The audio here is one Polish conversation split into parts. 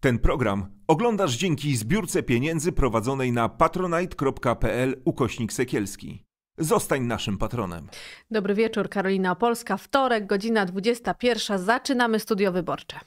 Ten program oglądasz dzięki zbiórce pieniędzy prowadzonej na patronite.pl ukośnik sekielski. Zostań naszym patronem. Dobry wieczór, Karolina Polska, wtorek, godzina 21. Zaczynamy studio wyborcze.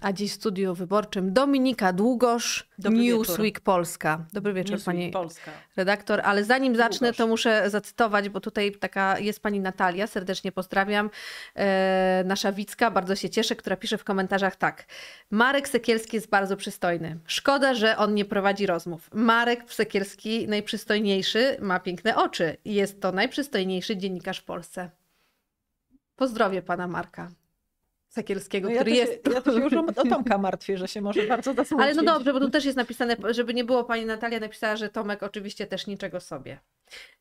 A dziś w studiu wyborczym Dominika Długosz, Dobry Newsweek wieczór. Polska. Dobry wieczór Newsweek pani Polska. redaktor. Ale zanim Długosz. zacznę, to muszę zacytować, bo tutaj taka jest pani Natalia, serdecznie pozdrawiam, e, nasza Wicka, bardzo się cieszę, która pisze w komentarzach tak. Marek Sekielski jest bardzo przystojny. Szkoda, że on nie prowadzi rozmów. Marek Sekielski, najprzystojniejszy, ma piękne oczy. Jest to najprzystojniejszy dziennikarz w Polsce. Pozdrowie pana Marka. Sakielskiego, no który ja się, jest. Ja to się już o Tomka martwię, że się może bardzo zasmucić. Ale no dobrze, bo tu też jest napisane, żeby nie było, pani Natalia napisała, że Tomek oczywiście też niczego sobie.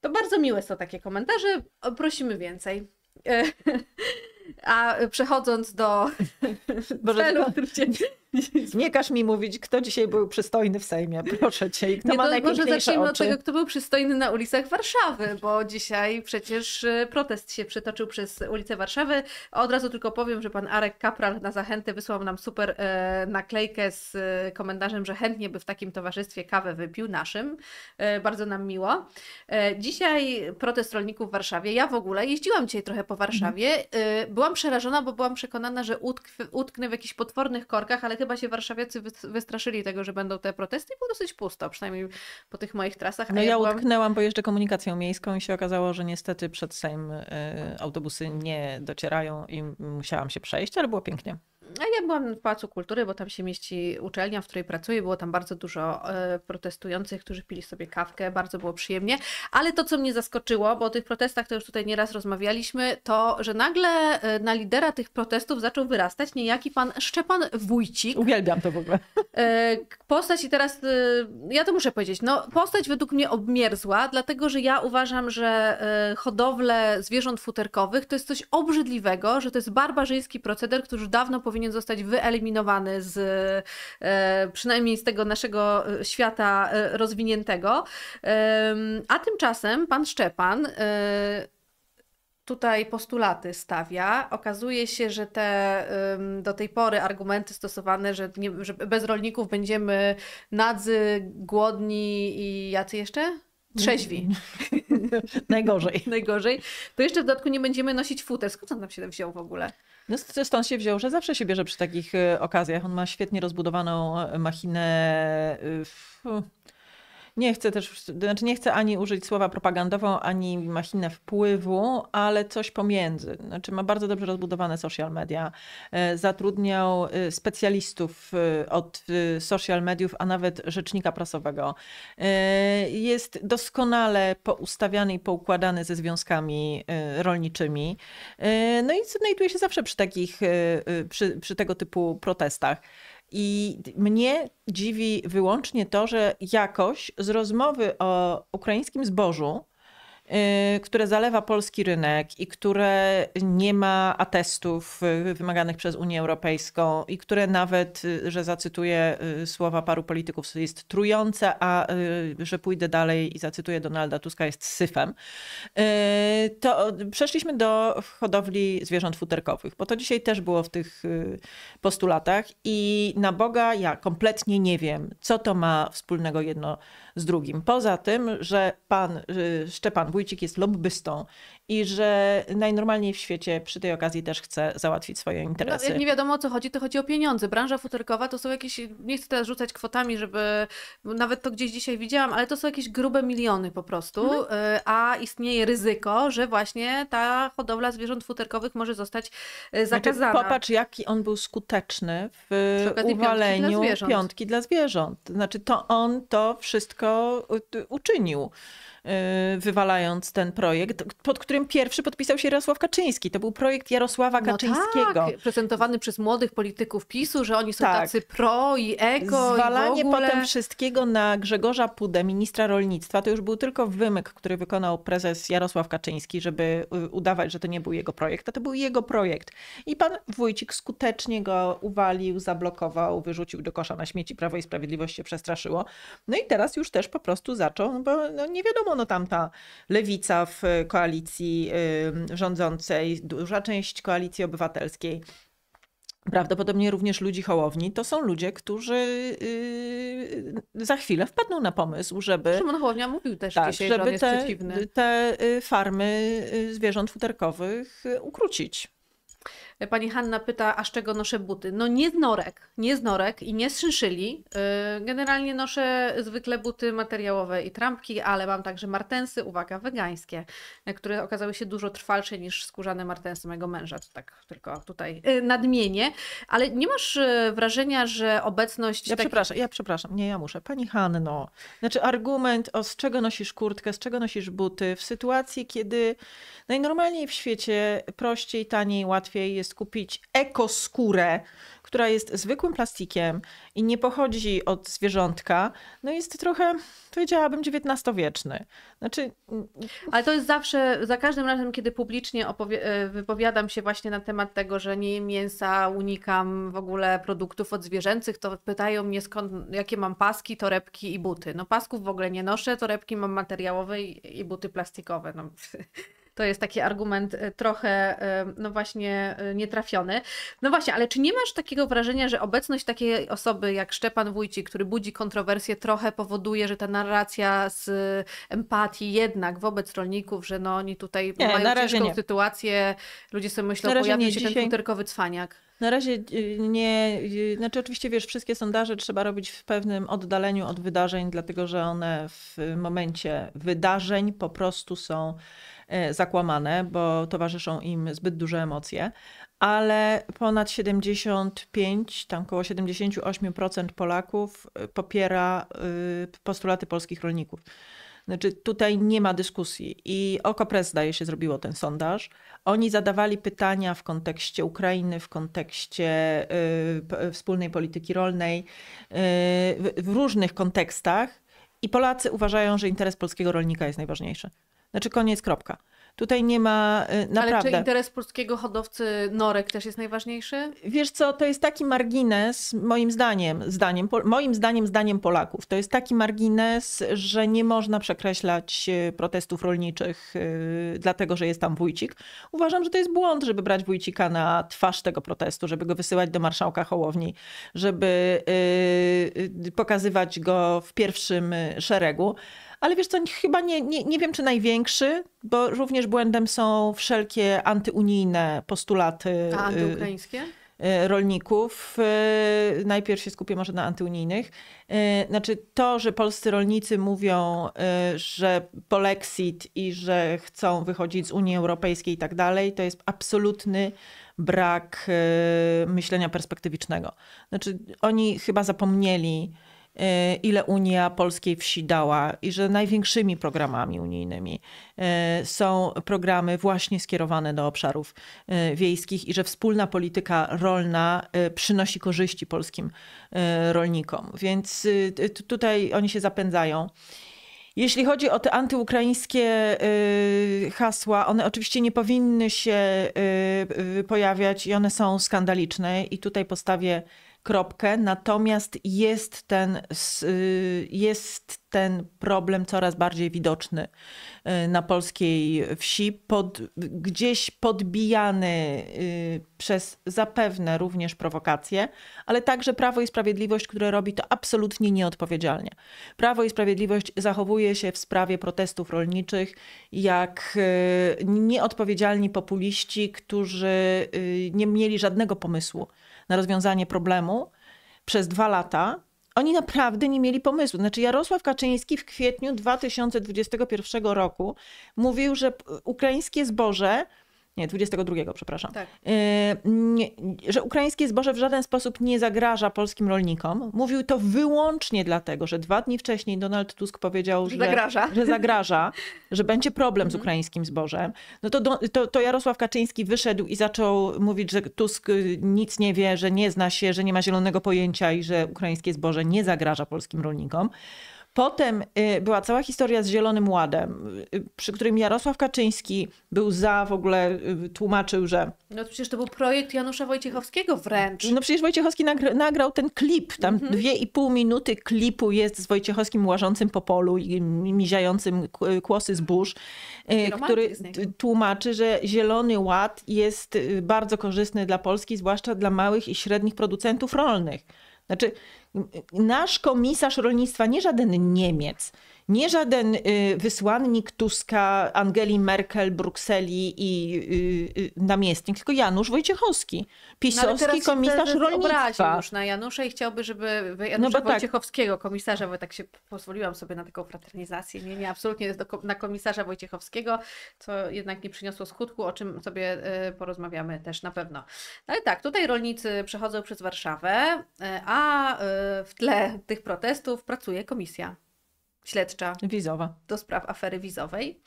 To bardzo miłe są takie komentarze. Prosimy więcej. A przechodząc do Boże, celu, Nie każ mi mówić, kto dzisiaj był przystojny w Sejmie, proszę cię. I kto nie, ma najpiękniejsze Może zacznijmy oczy. od tego, kto był przystojny na ulicach Warszawy, bo dzisiaj przecież e, protest się przetoczył przez ulicę Warszawy. Od razu tylko powiem, że pan Arek Kapral na zachętę wysłał nam super e, naklejkę z e, komendarzem, że chętnie by w takim towarzystwie kawę wypił naszym. E, bardzo nam miło. E, dzisiaj protest rolników w Warszawie. Ja w ogóle jeździłam dzisiaj trochę po Warszawie. Mhm. E, byłam przerażona, bo byłam przekonana, że utkw utknę w jakichś potwornych korkach, ale chyba się warszawiacy wystraszyli tego, że będą te protesty i było dosyć pusto, przynajmniej po tych moich trasach. A no ja, ja byłam... utknęłam, bo jeżdżę komunikacją miejską i się okazało, że niestety przed Sejm y, autobusy nie docierają i musiałam się przejść, ale było pięknie. A no, ja byłam w Pałacu Kultury, bo tam się mieści uczelnia, w której pracuję. Było tam bardzo dużo e, protestujących, którzy pili sobie kawkę. Bardzo było przyjemnie. Ale to, co mnie zaskoczyło, bo o tych protestach to już tutaj nieraz rozmawialiśmy, to, że nagle e, na lidera tych protestów zaczął wyrastać niejaki pan Szczepan Wójcik. Uwielbiam to w ogóle. E, postać i teraz, ja to muszę powiedzieć, no postać według mnie obmierzła, dlatego, że ja uważam, że hodowle zwierząt futerkowych to jest coś obrzydliwego, że to jest barbarzyński proceder, który już dawno powinien powinien zostać wyeliminowany z e, przynajmniej z tego naszego e, świata e, rozwiniętego. A tymczasem pan Szczepan tutaj postulaty stawia. Okazuje się, że te do tej pory argumenty stosowane, że, nie, że bez rolników będziemy nadzy, głodni i jacy jeszcze? Trzeźwi. Najgorzej. Najgorzej. To jeszcze w dodatku nie będziemy nosić futer. Skąd on nam się wziął w ogóle? No stąd się wziął, że zawsze się bierze przy takich e, okazjach. On ma świetnie rozbudowaną e, machinę. E, nie chcę też, znaczy nie chcę ani użyć słowa propagandową, ani machinę wpływu, ale coś pomiędzy. Znaczy ma bardzo dobrze rozbudowane social media. E, zatrudniał e, specjalistów e, od social mediów, a nawet rzecznika prasowego. Jest doskonale poustawiany i poukładany ze związkami rolniczymi. No i znajduje się zawsze przy takich, przy, przy tego typu protestach. I mnie dziwi wyłącznie to, że jakoś z rozmowy o ukraińskim zbożu Y, które zalewa polski rynek i które nie ma atestów y, wymaganych przez Unię Europejską i które nawet, y, że zacytuję słowa paru polityków, jest trujące, a że pójdę dalej i zacytuję Donalda Tuska, jest syfem, to przeszliśmy do hodowli zwierząt futerkowych, bo to dzisiaj też było w tych postulatach i na Boga ja kompletnie nie wiem, co to ma wspólnego jedno z drugim. Poza tym, że pan y, Szczepan Wójcik jest lobbystą i że najnormalniej w świecie przy tej okazji też chce załatwić swoje no, interesy. No, jak nie wiadomo o co chodzi, to chodzi o pieniądze. Branża futerkowa to są jakieś, nie chcę teraz rzucać kwotami, żeby, nawet to gdzieś dzisiaj widziałam, ale to są jakieś grube miliony po prostu, mhm. Y, a istnieje ryzyko, że właśnie ta hodowla zwierząt futerkowych może zostać y, znaczy, zakazana. Znaczy, popatrz jaki on był skuteczny w uwaleniu piątki dla, piątki dla zwierząt. Znaczy to on to wszystko y, uczynił. E, wywalając ten projekt, pod którym pierwszy podpisał się Jarosław Kaczyński. To był projekt Jarosława no Kaczyńskiego. No tak, prezentowany przez młodych polityków PiSu, że oni są tak. tacy pro i eko. Zwalanie i ogóle... potem wszystkiego na Grzegorza Pudę, ministra rolnictwa, to już był tylko wymyk, który wykonał prezes Jarosław Kaczyński, żeby y, udawać, że to nie był jego projekt, a to był jego projekt. I pan Wójcik skutecznie go uwalił, zablokował, wyrzucił do kosza na śmieci. Prawo i Sprawiedliwość się przestraszyło. No i teraz już też po prostu zaczął, bo no nie wiadomo, wiadomo, no tamta lewica w koalicji rządzącej, duża część koalicji obywatelskiej, prawdopodobnie również ludzi hołowni, to są ludzie, którzy yy, za chwilę wpadną na pomysł, żeby... Szymon Hołownia mówił też tak, dzisiaj, żeby te, te, y, farmy y, zwierząt futerkowych y, ukrócić. Pani Hanna pyta, a z czego noszę buty? No nie z norek, nie z norek i nie z szynszyli. Y, generalnie noszę zwykle buty materiałowe i trampki, ale mam także martensy, uwaga, wegańskie, y, które okazały się dużo trwalsze niż skórzane martensy mojego męża, to tak tylko tutaj y, nadmienię. Ale nie masz wrażenia, że obecność... Ja taki... przepraszam, ja przepraszam, nie ja muszę. Pani Hanno, znaczy argument o z czego nosisz kurtkę, z czego nosisz buty w sytuacji, kiedy najnormalniej w świecie prościej, taniej, łatwiej jest jest kupić ekoskórę, która jest zwykłym plastikiem i nie pochodzi od zwierzątka, no jest trochę, powiedziałabym, XIX-wieczny. Znaczy... Mm, mm. Ale to jest zawsze, za każdym razem, kiedy publicznie e, wypowiadam się właśnie na temat tego, że nie jem mięsa, unikam w ogóle produktów od zwierzęcych, to pytają mnie skąd, jakie mam paski, torebki i buty. No pasków w ogóle nie noszę, torebki mam materiałowe i, i buty plastikowe. No. To jest taki argument y, trochę, y, no właśnie, y, nietrafiony. No właśnie, ale czy nie masz takiego wrażenia, że obecność takiej osoby jak Szczepan Wójcik, który budzi kontrowersje, trochę powoduje, że ta narracja z empatii jednak wobec rolników, że no oni tutaj nie, mają ciężką nie. sytuację, ludzie sobie myślą, pojawi się dzisiaj... ten tylko cwaniak. Na razie nie, znaczy oczywiście wiesz, wszystkie sondaże trzeba robić w pewnym oddaleniu od wydarzeń, dlatego że one w momencie wydarzeń po prostu są E, zakłamane, bo towarzyszą im zbyt duże emocje, ale ponad 75, tam około 78% Polaków e, popiera e, postulaty polskich rolników. Znaczy, tutaj nie ma dyskusji. I OKO.press, zdaje się, zrobiło ten sondaż. Oni zadawali pytania w kontekście Ukrainy, w kontekście y, wspólnej polityki rolnej, y, w, w różnych kontekstach. I Polacy uważają, że interes polskiego rolnika jest najważniejszy. Znaczy koniec, kropka. Tutaj nie ma naprawdę. Y, Ale czy interes polskiego hodowcy norek też jest najważniejszy? Wiesz co, to jest taki margines, moim zdaniem, zdaniem, moim zdaniem, zdaniem Polaków. To jest taki margines, że nie można przekreślać y, protestów rolniczych, y, dlatego że jest tam wójcik. Uważam, że to jest błąd, żeby brać wójcika na twarz tego protestu, żeby go wysyłać do marszałka Hołowni, żeby pokazywać go w pierwszym szeregu ale wiesz co, chyba nie, nie, nie wiem, czy największy, bo również błędem są wszelkie antyunijne postulaty. A y, antyukraińskie? Y, rolników. Y, najpierw się skupię może na antyunijnych. Znaczy to, że polscy rolnicy mówią, że polexit i że chcą wychodzić z Unii Europejskiej i tak dalej, to jest absolutny brak myślenia perspektywicznego. Znaczy oni chyba zapomnieli, Y, ile Unia Polskiej Wsi dała i że największymi programami unijnymi y, są programy właśnie skierowane do obszarów y, wiejskich i że wspólna polityka rolna przynosi korzyści polskim rolnikom. Więc tutaj oni się zapędzają. Jeśli chodzi o te antyukraińskie hasła, one oczywiście nie powinny się pojawiać i one są skandaliczne. I tutaj postawię kropkę, natomiast jest ten, y, jest ten problem coraz bardziej widoczny y, na polskiej wsi, pod, gdzieś podbijany y, przez zapewne również prowokacje, ale także Prawo i Sprawiedliwość, które robi to absolutnie nieodpowiedzialnie. Prawo i Sprawiedliwość zachowuje się w sprawie protestów rolniczych jak nieodpowiedzialni populiści, którzy nie mieli żadnego pomysłu, na rozwiązanie problemu przez dwa lata, oni naprawdę nie mieli pomysłu. Znaczy, Jarosław Kaczyński w kwietniu 2021 roku mówił, że ukraińskie zboże nie, 22, przepraszam, tak. Y, że ukraińskie zboże w żaden sposób nie zagraża polskim rolnikom. Mówił to wyłącznie dlatego, że dwa dni wcześniej Donald Tusk powiedział, że zagraża, że, zagraża, że będzie problem z mhm. ukraińskim zbożem. No to, to, to Jarosław Kaczyński wyszedł i zaczął mówić, że Tusk y, nic nie wie, że nie zna się, że nie ma zielonego pojęcia i że ukraińskie zboże nie zagraża polskim rolnikom. Potem y, była cała historia z Zielonym Ładem, y, przy którym Jarosław Kaczyński był za, w ogóle y, tłumaczył, że... No przecież to był projekt Janusza Wojciechowskiego wręcz. No przecież Wojciechowski nagra nagrał ten klip, tam mhm. dwie i pół minuty klipu jest z Wojciechowskim łażącym po polu i miziającym kłosy z który tłumaczy, że Zielony Ład jest bardzo korzystny dla Polski, zwłaszcza dla małych i średnich producentów rolnych. Znaczy, y, y, nasz komisarz rolnictwa, nie żaden Niemiec, nie żaden y, wysłannik Tuska, Angeli Merkel, Brukseli i y, y, namiestnik, tylko Janusz Wojciechowski, pisowski no, komisarz rolnictwa. już na Janusza i chciałby, żeby no Janusza no, Wojciechowskiego, tak. komisarza, bo tak się pozwoliłam sobie na taką fraternizację, nie, nie, absolutnie na komisarza Wojciechowskiego, co jednak nie przyniosło skutku, o czym sobie porozmawiamy też na pewno. Ale no tak, tutaj rolnicy przechodzą przez Warszawę, a w tle tych protestów pracuje komisja śledcza wizowa do spraw afery wizowej.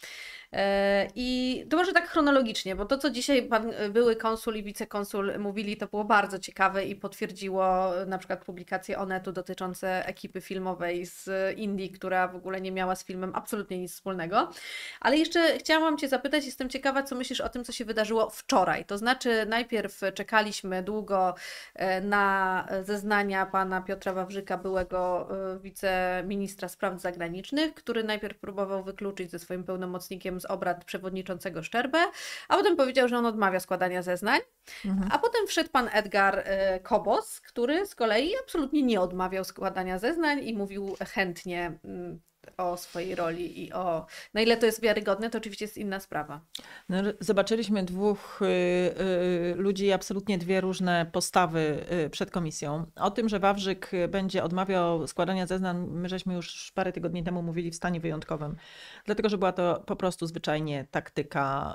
E, I to może tak chronologicznie, bo to, co dzisiaj pan e, były konsul i wicekonsul mówili, to było bardzo ciekawe i potwierdziło e, na przykład publikacje Onetu dotyczące ekipy filmowej z Indii, która w ogóle nie miała z filmem absolutnie nic wspólnego. Ale jeszcze chciałam Cię zapytać, jestem ciekawa, co myślisz o tym, co się wydarzyło wczoraj. To znaczy, najpierw czekaliśmy długo na zeznania pana Piotra Wawrzyka, byłego wiceministra spraw zagranicznych, który najpierw próbował wykluczyć ze swoim pełnomocnikiem z obrad przewodniczącego Szczerbę, a potem powiedział, że on odmawia składania zeznań. Mhm. A potem wszedł pan Edgar e, Kobos, który z kolei absolutnie nie odmawiał składania zeznań i mówił chętnie mm, o swojej roli i o na no ile to jest wiarygodne, to oczywiście jest inna sprawa. No, zobaczyliśmy dwóch y, y, ludzi, absolutnie dwie różne postawy y, przed komisją. O tym, że Wawrzyk y, będzie odmawiał składania zeznań, my żeśmy już parę tygodni temu mówili w stanie wyjątkowym, dlatego że była to po prostu zwyczajnie taktyka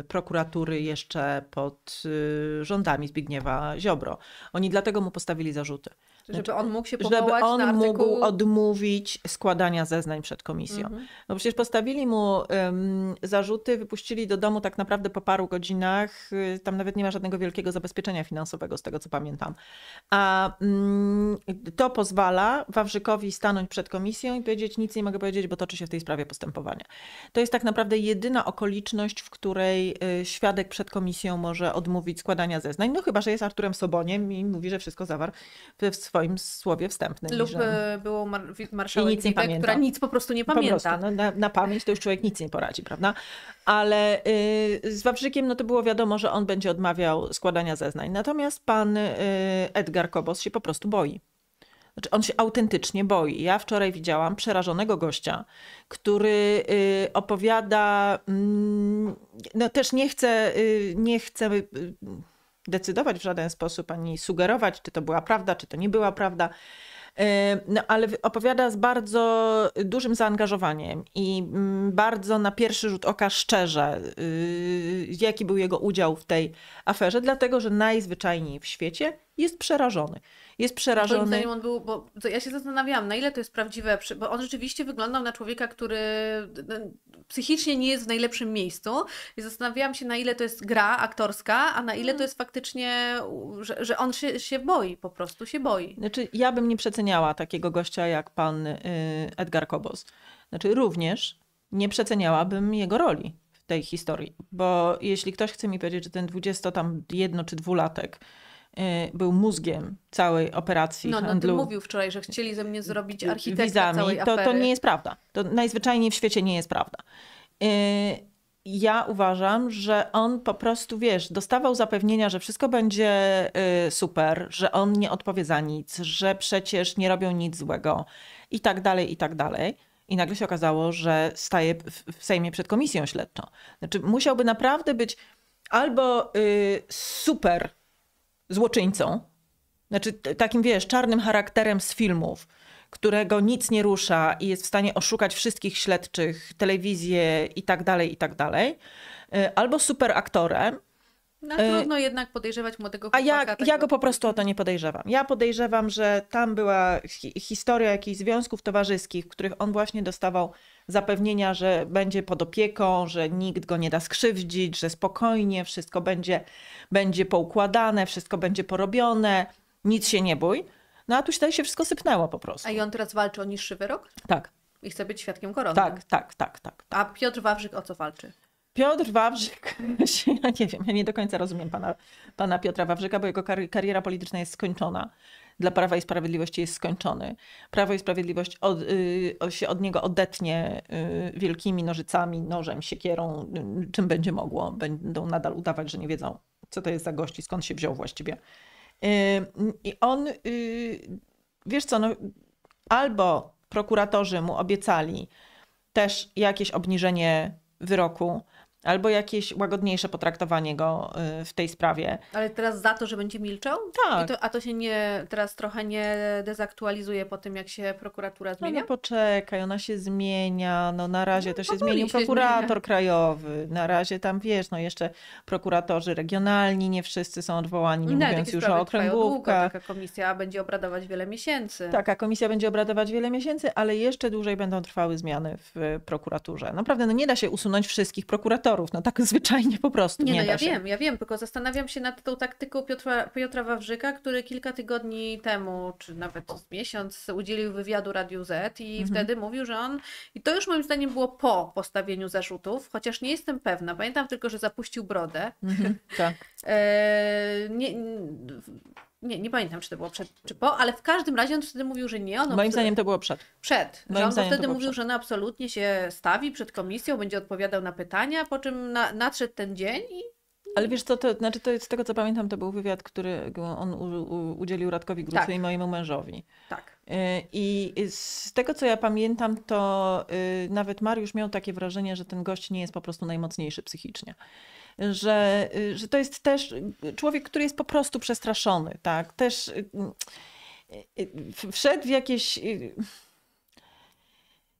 y, prokuratury jeszcze pod y, rządami Zbigniewa Ziobro. Oni dlatego mu postawili zarzuty żeby znaczy, on mógł się powołać żeby on na artykuł... mógł odmówić składania zeznań przed komisją. Mhm. No przecież postawili mu um, zarzuty, wypuścili do domu tak naprawdę po paru godzinach. Tam nawet nie ma żadnego wielkiego zabezpieczenia finansowego, z tego co pamiętam. A um, to pozwala Wawrzykowi stanąć przed komisją i powiedzieć: Nic nie mogę powiedzieć, bo toczy się w tej sprawie postępowanie. To jest tak naprawdę jedyna okoliczność, w której y, świadek przed komisją może odmówić składania zeznań. No chyba, że jest Arturem Soboniem i mówi, że wszystko zawarł w swoim twoim słowie wstępnym. Lub że... E, było mar marszałek nic Witek, która nic po prostu nie pamięta. prostu, no, na, na, pamięć to już człowiek nic nie poradzi, prawda? Ale y, z Wawrzykiem no to było wiadomo, że on będzie odmawiał składania zeznań. Natomiast pan yy, Edgar Kobos się po prostu boi. Znaczy on się autentycznie boi. Ja wczoraj widziałam przerażonego gościa, który y, opowiada, mm, no też nie chcę y, nie chce decydować w żaden sposób, ani sugerować, czy to była prawda, czy to nie była prawda. E, no, ale opowiada z bardzo dużym zaangażowaniem i mm, bardzo na pierwszy rzut oka szczerze, y, jaki był jego udział w tej aferze, dlatego że najzwyczajniej w świecie jest przerażony jest przerażony. Moim on był, bo ja się zastanawiałam, na ile to jest prawdziwe, bo on rzeczywiście wyglądał na człowieka, który psychicznie nie jest w najlepszym miejscu i zastanawiałam się, na ile to jest gra aktorska, a na ile to mhm. jest faktycznie, że, że on się, się boi, po prostu się boi. Znaczy, ja bym nie przeceniała takiego gościa jak pan y, Edgar Kobos. Znaczy, również nie przeceniałabym jego roli w tej historii. Bo jeśli ktoś chce mi powiedzieć, że ten 20 tam jedno czy dwulatek E, był mózgiem całej operacji no, no, handlu. No, mówił wczoraj, że chcieli ze mnie zrobić architekta wizami. całej to, to nie jest prawda. To najzwyczajniej w świecie nie jest prawda. E, ja uważam, że on po prostu, wiesz, dostawał zapewnienia, że wszystko będzie e, super, że on nie odpowie za nic, że przecież nie robią nic złego i tak dalej, i tak dalej. I nagle się okazało, że staje w Sejmie przed komisją śledczą. Znaczy, musiałby naprawdę być albo y, super złoczyńcą, znaczy takim wiesz, czarnym charakterem z filmów, którego nic nie rusza i jest w stanie oszukać wszystkich śledczych, telewizję i tak dalej, i tak dalej, e, albo aktorem. no, e, trudno jednak podejrzewać młodego chłopaka. A ja, tego... ja go po prostu o to nie podejrzewam. Ja podejrzewam, że tam była hi historia jakichś związków towarzyskich, w których on właśnie dostawał zapewnienia, że będzie pod opieką, że nikt go nie da skrzywdzić, że spokojnie wszystko będzie, będzie poukładane, wszystko będzie porobione, nic się nie bój. No a tu się, się wszystko sypnęło po prostu. A i on teraz walczy o niższy wyrok? Tak. I chce być świadkiem korony. Tak, tak, tak, tak. tak. A Piotr Wawrzyk o co walczy? Piotr Wawrzyk, ja nie wiem, ja nie do końca rozumiem pana, pana Piotra Wawrzyka, bo jego kariera polityczna jest skończona dla Prawa i Sprawiedliwości jest skończony. Prawo i Sprawiedliwość od, y, się od niego odetnie y, wielkimi nożycami, nożem, siekierą, y, czym będzie mogło. Będą nadal udawać, że nie wiedzą, co to jest za gości, skąd się wziął właściwie. I on, y, wiesz co, no, albo prokuratorzy mu obiecali też jakieś obniżenie wyroku, albo jakieś łagodniejsze potraktowanie go y, w tej sprawie. Ale teraz za to, że będzie milczał? Tak. To, a to się nie, teraz trochę nie dezaktualizuje po tym, jak się prokuratura zmienia? No, no poczekaj, ona się zmienia, no na razie no, to się zmienił się prokurator zmienia. krajowy, na razie tam wiesz, no jeszcze prokuratorzy regionalni, nie wszyscy są odwołani, nie, nie no mówiąc już o okręgówkach. Długo, taka komisja będzie obradować wiele miesięcy. Taka komisja będzie obradować wiele miesięcy, ale jeszcze dłużej będą trwały zmiany w prokuraturze. Naprawdę, no nie da się usunąć wszystkich prokuratorów, aktorów. No tak zwyczajnie po prostu nie, nie no, da ja się. wiem, ja wiem, tylko zastanawiam się nad tą taktyką Piotra, Piotra Wawrzyka, który kilka tygodni temu, czy nawet miesiąc udzielił wywiadu Radiu Z i mhm. wtedy mówił, że on, i to już moim zdaniem było po postawieniu zarzutów, chociaż nie jestem pewna, pamiętam tylko, że zapuścił brodę. Mhm, tak. e, nie, nie, nie pamiętam, czy to było przed, czy po, ale w każdym razie on wtedy mówił, że nie. On Moim zdaniem to było przed. Przed. Moim że on wtedy mówił, przed. że on absolutnie się stawi przed komisją, będzie odpowiadał na pytania, po czym na, nadszedł ten dzień i ale wiesz co, to, znaczy to, z tego co pamiętam, to był wywiad, który on u, u, udzielił Radkowi Grucy tak. i mojemu mężowi. Tak. Y, I z tego co ja pamiętam, to y, nawet Mariusz miał takie wrażenie, że ten gość nie jest po prostu najmocniejszy psychicznie że, y, że to jest też człowiek, który jest po prostu przestraszony, tak? Też y, y, wszedł w jakieś.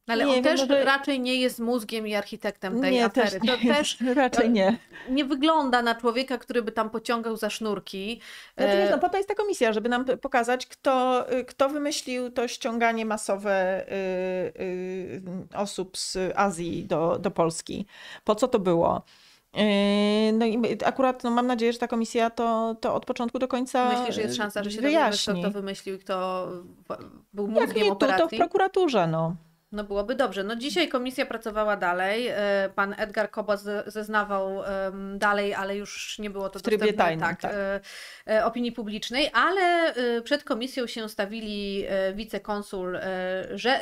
No ale nie, on też no raczej nie jest mózgiem i architektem tej nie, afery. Też nie, to też raczej e, nie. Nie wygląda na człowieka, który by tam pociągał za sznurki. Znaczy, no, no e, po to jest ta komisja, żeby nam pokazać, kto, kto wymyślił to ściąganie masowe y, y, osób z Azji do, do Polski. Po co to było? Yy, no i akurat no mam nadzieję, że ta komisja to, to od początku do końca Myślę, że jest szansa, że się wyjaśni. dowiemy, kto to wymyślił i kto był mózgiem Jak nie, operacji? to, to w prokuraturze, no. No byłoby dobrze. No dzisiaj komisja pracowała dalej. E, pan Edgar Koba zeznawał dalej, ale już nie było to w trybie dostępne, tajnym, tak, tak. E, e, opinii publicznej, ale przed komisją się stawili wicekonsul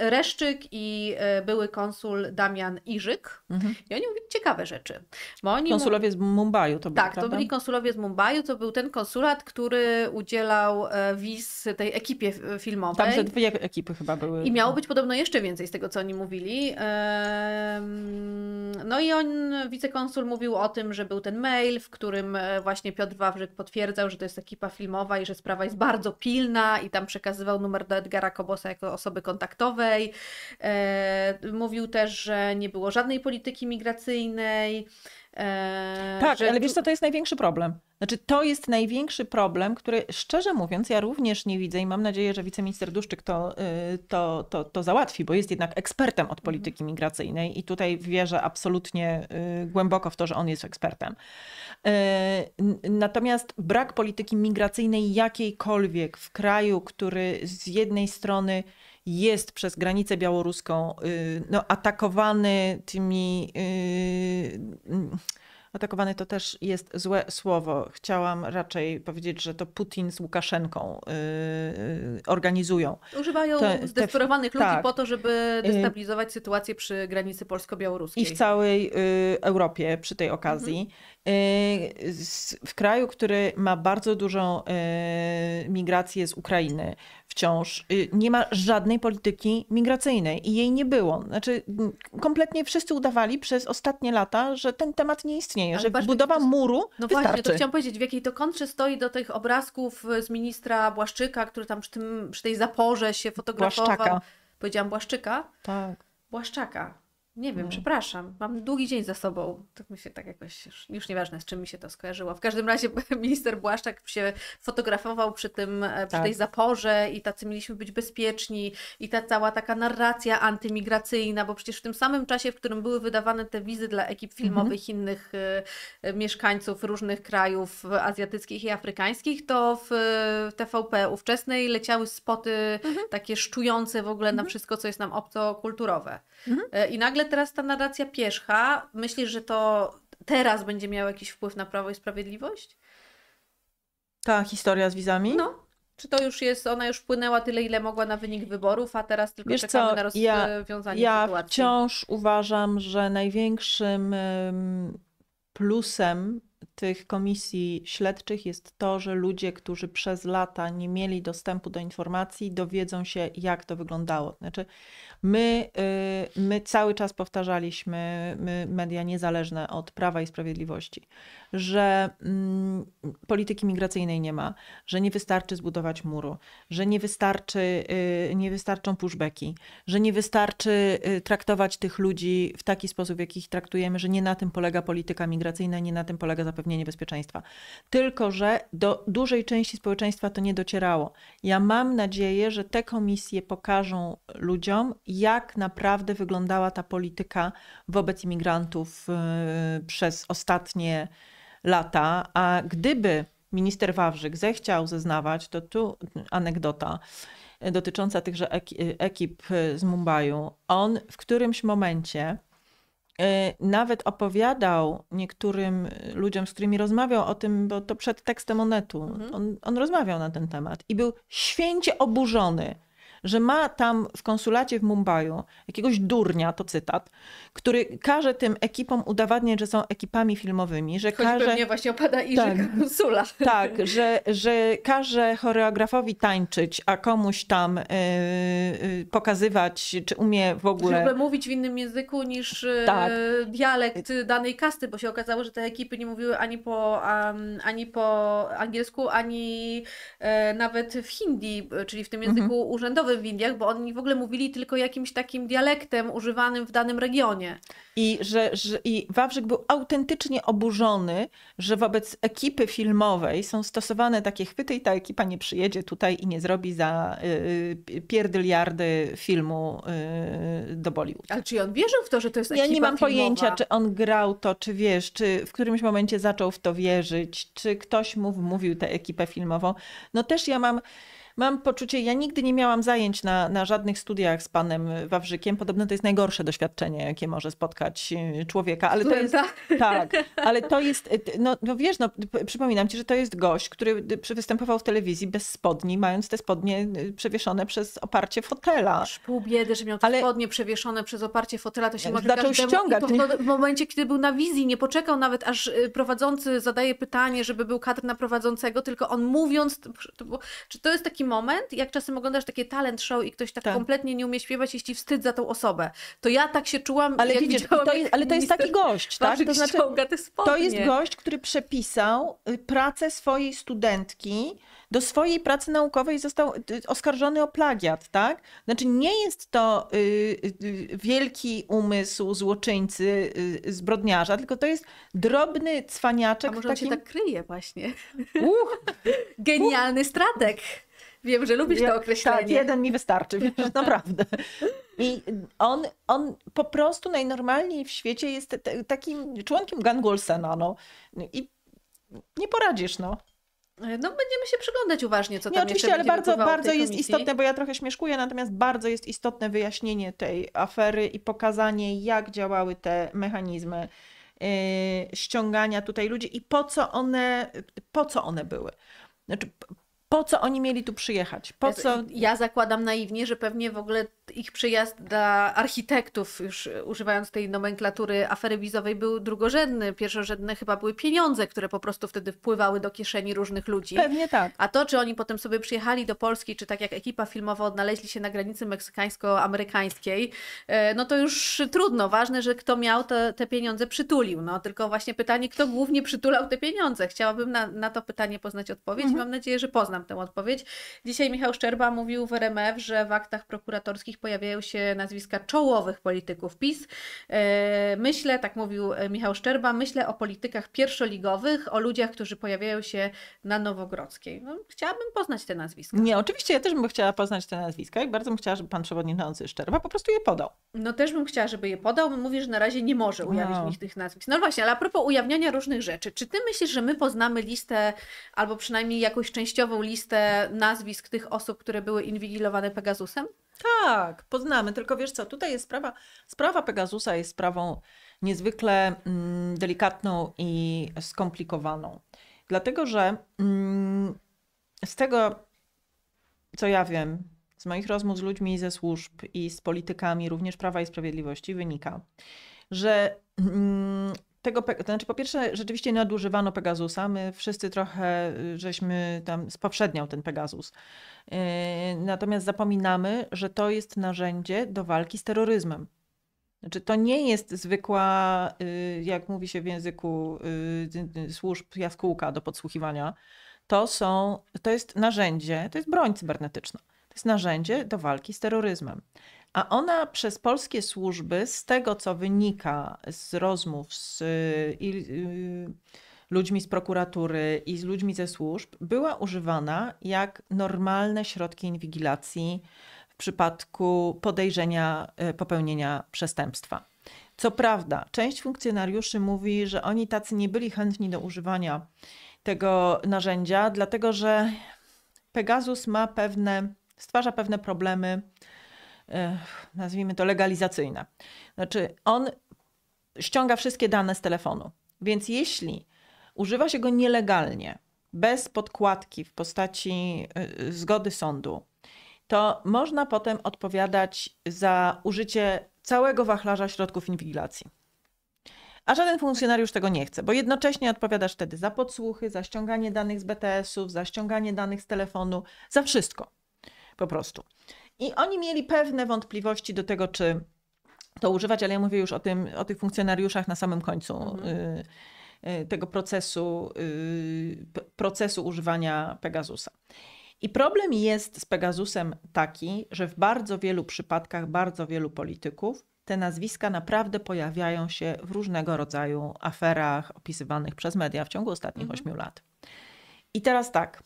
Reszczyk i były konsul Damian Iżyk. Mhm. I oni mówili ciekawe rzeczy. Bo oni konsulowie z Mumbaiu to byli, Tak, prawda? to byli konsulowie z Mumbaiu to był ten konsulat, który udzielał wiz tej ekipie filmowej. Tam dwie ekipy chyba były. I miało być podobno jeszcze więcej tego, co oni mówili. No i on, wicekonsul mówił o tym, że był ten mail, w którym e, właśnie Piotr Wawrzyk potwierdzał, że to jest ekipa filmowa i że sprawa jest bardzo pilna i tam przekazywał numer do Edgara Kobosa jako osoby kontaktowej. E, mówił też, że nie było żadnej polityki migracyjnej, E, tak, że... ale wiesz co, to jest największy problem. Znaczy, to jest największy problem, który szczerze mówiąc, ja również nie widzę i mam nadzieję, że wiceminister Duszczyk to, y, to, to, to załatwi, bo jest jednak ekspertem od polityki mhm. migracyjnej i tutaj wierzę absolutnie y, głęboko w to, że on jest ekspertem. Y, natomiast brak polityki migracyjnej jakiejkolwiek w kraju, który z jednej strony jest przez granicę białoruską y, no, atakowany tymi. Y, mm, atakowany to też jest złe słowo. Chciałam raczej powiedzieć, że to Putin z Łukaszenką yy, organizują. Używają te, zdesperowanych te, ludzi tak. po to, żeby destabilizować sytuację przy granicy polsko-białoruskiej. I w całej Europie przy tej okazji. Mhm. Y, w kraju, który ma bardzo dużą y, migrację z Ukrainy wciąż, y, nie ma żadnej polityki migracyjnej i jej nie było. Znaczy, kompletnie wszyscy udawali przez ostatnie lata, że ten temat nie istnieje, Ale że patrz, budowa to, muru No wystarczy. właśnie, to chciałam powiedzieć, w jakiej to kontrze stoi do tych obrazków z ministra Błaszczyka, który tam przy, tym, przy tej zaporze się fotografował. Błaszczaka. Powiedziałam Błaszczyka? Tak. Błaszczaka nie wiem, no. przepraszam. Mam długi dzień za sobą. Tak mi się tak jakoś, już, już nieważne z czym mi się to skojarzyło. W każdym razie minister Błaszczak się fotografował przy tym, tak. przy tej tak. zaporze i tacy mieliśmy być bezpieczni i ta cała taka narracja antymigracyjna, bo przecież w tym samym czasie, w którym były wydawane te wizy dla ekip mhm. filmowych innych e, e, mieszkańców różnych krajów azjatyckich i afrykańskich, to w TVP ówczesnej leciały spoty mhm. takie szczujące w ogóle na mhm. wszystko, co jest nam obcokulturowe. Mhm. I nagle teraz ta narracja pierzcha. Myślisz, że to teraz będzie miało jakiś wpływ na Prawo i Sprawiedliwość? Ta historia z wizami? No. Czy to już jest, ona już wpłynęła tyle, ile mogła na wynik wyborów, a teraz tylko Wiesz czekamy co, na rozwiązanie ja, ja sytuacji? Ja wciąż uważam, że największym plusem tych komisji śledczych jest to, że ludzie, którzy przez lata nie mieli dostępu do informacji, dowiedzą się, jak to wyglądało. Znaczy, My, y, my cały czas powtarzaliśmy, my, media niezależne od prawa i sprawiedliwości, że mm, polityki migracyjnej nie ma, że nie wystarczy zbudować muru, że nie, wystarczy, y, nie wystarczą pushbacki, że nie wystarczy y, traktować tych ludzi w taki sposób, w jaki ich traktujemy, że nie na tym polega polityka migracyjna, nie na tym polega zapewnienie bezpieczeństwa. Tylko, że do dużej części społeczeństwa to nie docierało. Ja mam nadzieję, że te komisje pokażą ludziom, jak naprawdę wyglądała ta polityka wobec imigrantów y, przez ostatnie lata. A gdyby minister Wawrzyk zechciał zeznawać, to tu anegdota y, dotycząca tychże y, ekip z Mumbaiu. On w którymś momencie nawet opowiadał niektórym ludziom, z którymi rozmawiał o tym, bo to przed tekstem Onetu, mhm. on, on rozmawiał na ten temat i był święcie oburzony, że ma tam w konsulacie w Mumbai jakiegoś durnia, to cytat, który każe tym ekipom udowadniać, że są ekipami filmowymi, że Choć każe... właśnie opada i tak, że konsula. Tak, że, że każe choreografowi tańczyć, a komuś tam yy, pokazywać, czy umie w ogóle... Żeby mówić w innym języku niż y, tak. dialekt danej kasty, bo się okazało, że te ekipy nie mówiły ani po, um, ani po angielsku, ani e, nawet w hindi, czyli w tym mhm. języku mhm. urzędowym w Indiach, bo oni w ogóle mówili tylko jakimś takim dialektem używanym w danym regionie. I że, że i Wawrzyk był autentycznie oburzony, że wobec ekipy filmowej są stosowane takie chwyty i ta ekipa nie przyjedzie tutaj i nie zrobi za y, y pierdyliardy filmu y, do Bollywood. Ale czy on wierzył w to, że to jest ekipa Ja nie mam filmowa? pojęcia, czy on grał to, czy wiesz, czy w którymś momencie zaczął w to wierzyć, czy ktoś mu wmówił tę ekipę filmową. No też ja mam mam poczucie, ja nigdy nie miałam zajęć na, na żadnych studiach z panem Wawrzykiem. Podobno to jest najgorsze doświadczenie, jakie może spotkać e, człowieka, ale to jest, tak, tak ale to jest, e, no, no wiesz, no, przypominam ci, że to jest gość, który występował w telewizji bez spodni, mając te spodnie e, przewieszone przez oparcie fotela. Pół biedy, że miał te ale... spodnie przewieszone przez oparcie fotela, to się może Zaczął ściągać. W momencie, kiedy był na wizji, nie poczekał nawet, aż prowadzący zadaje pytanie, żeby był kadr na prowadzącego, tylko on mówiąc, czy to jest taki moment, jak czasem oglądasz takie talent show i ktoś tak, tak. kompletnie nie umie śpiewać, jeśli wstyd za tą osobę. To ja tak się czułam, ale jak widzisz, to jest, ale to jest taki gość, tak? To, znaczy, to jest gość, który przepisał y, pracę swojej studentki, do swojej pracy naukowej został y, oskarżony o plagiat, tak? Znaczy nie jest to y, y, y, wielki umysł złoczyńcy, y, zbrodniarza, tylko to jest drobny cwaniaczek. A może takim... on się tak kryje właśnie? Genialny stratek. Wiem, że lubisz to określenie. Tak, jeden mi wystarczy, wiesz, naprawdę. I on, on po prostu najnormalniej w świecie jest takim członkiem gangu Olsena, no. I nie poradzisz, no. No będziemy się przyglądać uważnie, co tam oczywiście, ale bardzo, bardzo jest komisji. istotne, bo ja trochę śmieszkuję, natomiast bardzo jest istotne wyjaśnienie tej afery i pokazanie, jak działały te mechanizmy yy, ściągania tutaj ludzi i po co one, po co one były. Znaczy, po co oni mieli tu przyjechać? Po co... Ja zakładam naiwnie, że pewnie w ogóle ich przyjazd dla architektów, już e, używając tej nomenklatury afery wizowej, był drugorzędny. Pierwszorzędne chyba były pieniądze, które po prostu wtedy wpływały do kieszeni różnych ludzi. Pewnie tak. A to, czy oni potem sobie przyjechali do Polski, czy tak jak ekipa filmowa odnaleźli się na granicy meksykańsko-amerykańskiej, e, no to już trudno. Ważne, że kto miał te, te pieniądze przytulił. No tylko właśnie pytanie, kto głównie przytulał te pieniądze? Chciałabym na, na to pytanie poznać odpowiedź mhm. i mam nadzieję, że poznam tę odpowiedź. Dzisiaj Michał Szczerba mówił w RMF, że w aktach prokuratorskich wszystkich pojawiają się nazwiska czołowych polityków PiS. E, myślę, tak mówił e, Michał Szczerba, myślę o politykach pierwszoligowych, o ludziach, którzy pojawiają się na Nowogrodzkiej. No, chciałabym poznać te nazwiska. Nie, oczywiście ja też bym chciała poznać te nazwiska. Jak bardzo bym chciała, żeby pan przewodniczący Szczerba po prostu je podał. No też bym chciała, żeby je podał. Mówisz, że na razie nie może no. ujawnić no. tych nazwisk. No właśnie, ale a propos ujawniania różnych rzeczy. Czy ty myślisz, że my poznamy listę, albo przynajmniej jakąś częściową listę nazwisk tych osób, które były inwigilowane Pegasusem? Tak, poznamy, tylko wiesz co, tutaj jest sprawa, sprawa Pegasusa jest sprawą niezwykle mm, delikatną i skomplikowaną. Dlatego, że mm, z tego, co ja wiem, z moich rozmów z ludźmi ze służb i z politykami, również Prawa i Sprawiedliwości, wynika, że mm, tego, to znaczy po pierwsze rzeczywiście nadużywano Pegasusa, my wszyscy trochę y, żeśmy tam spowszedniał ten Pegasus. Y, natomiast zapominamy, że to jest narzędzie do walki z terroryzmem. Znaczy, to nie jest zwykła, y, jak mówi się w języku służb, jaskółka do podsłuchiwania. To, są, to jest narzędzie, to jest broń cybernetyczna. To jest narzędzie do walki z terroryzmem. A ona przez polskie służby, z tego co wynika z rozmów z y, y, ludźmi z prokuratury i z ludźmi ze służb, była używana jak normalne środki inwigilacji w przypadku podejrzenia y, popełnienia przestępstwa. Co prawda, część funkcjonariuszy mówi, że oni tacy nie byli chętni do używania tego narzędzia, dlatego że Pegasus ma pewne, stwarza pewne problemy nazwijmy to legalizacyjne. Znaczy, on ściąga wszystkie dane z telefonu. Więc jeśli używa się go nielegalnie, bez podkładki w postaci y, zgody sądu, to można potem odpowiadać za użycie całego wachlarza środków inwigilacji. A żaden funkcjonariusz tego nie chce, bo jednocześnie odpowiadasz wtedy za podsłuchy, za ściąganie danych z BTS-ów, za ściąganie danych z telefonu, za wszystko. Po prostu. I oni mieli pewne wątpliwości do tego, czy to używać, ale ja mówię już o, tym, o tych funkcjonariuszach na samym końcu mhm. y, y, tego procesu, y, procesu używania Pegasusa. I problem jest z Pegasusem taki, że w bardzo wielu przypadkach, bardzo wielu polityków te nazwiska naprawdę pojawiają się w różnego rodzaju aferach opisywanych przez media w ciągu ostatnich mhm. ośmiu mhm. lat. I teraz tak,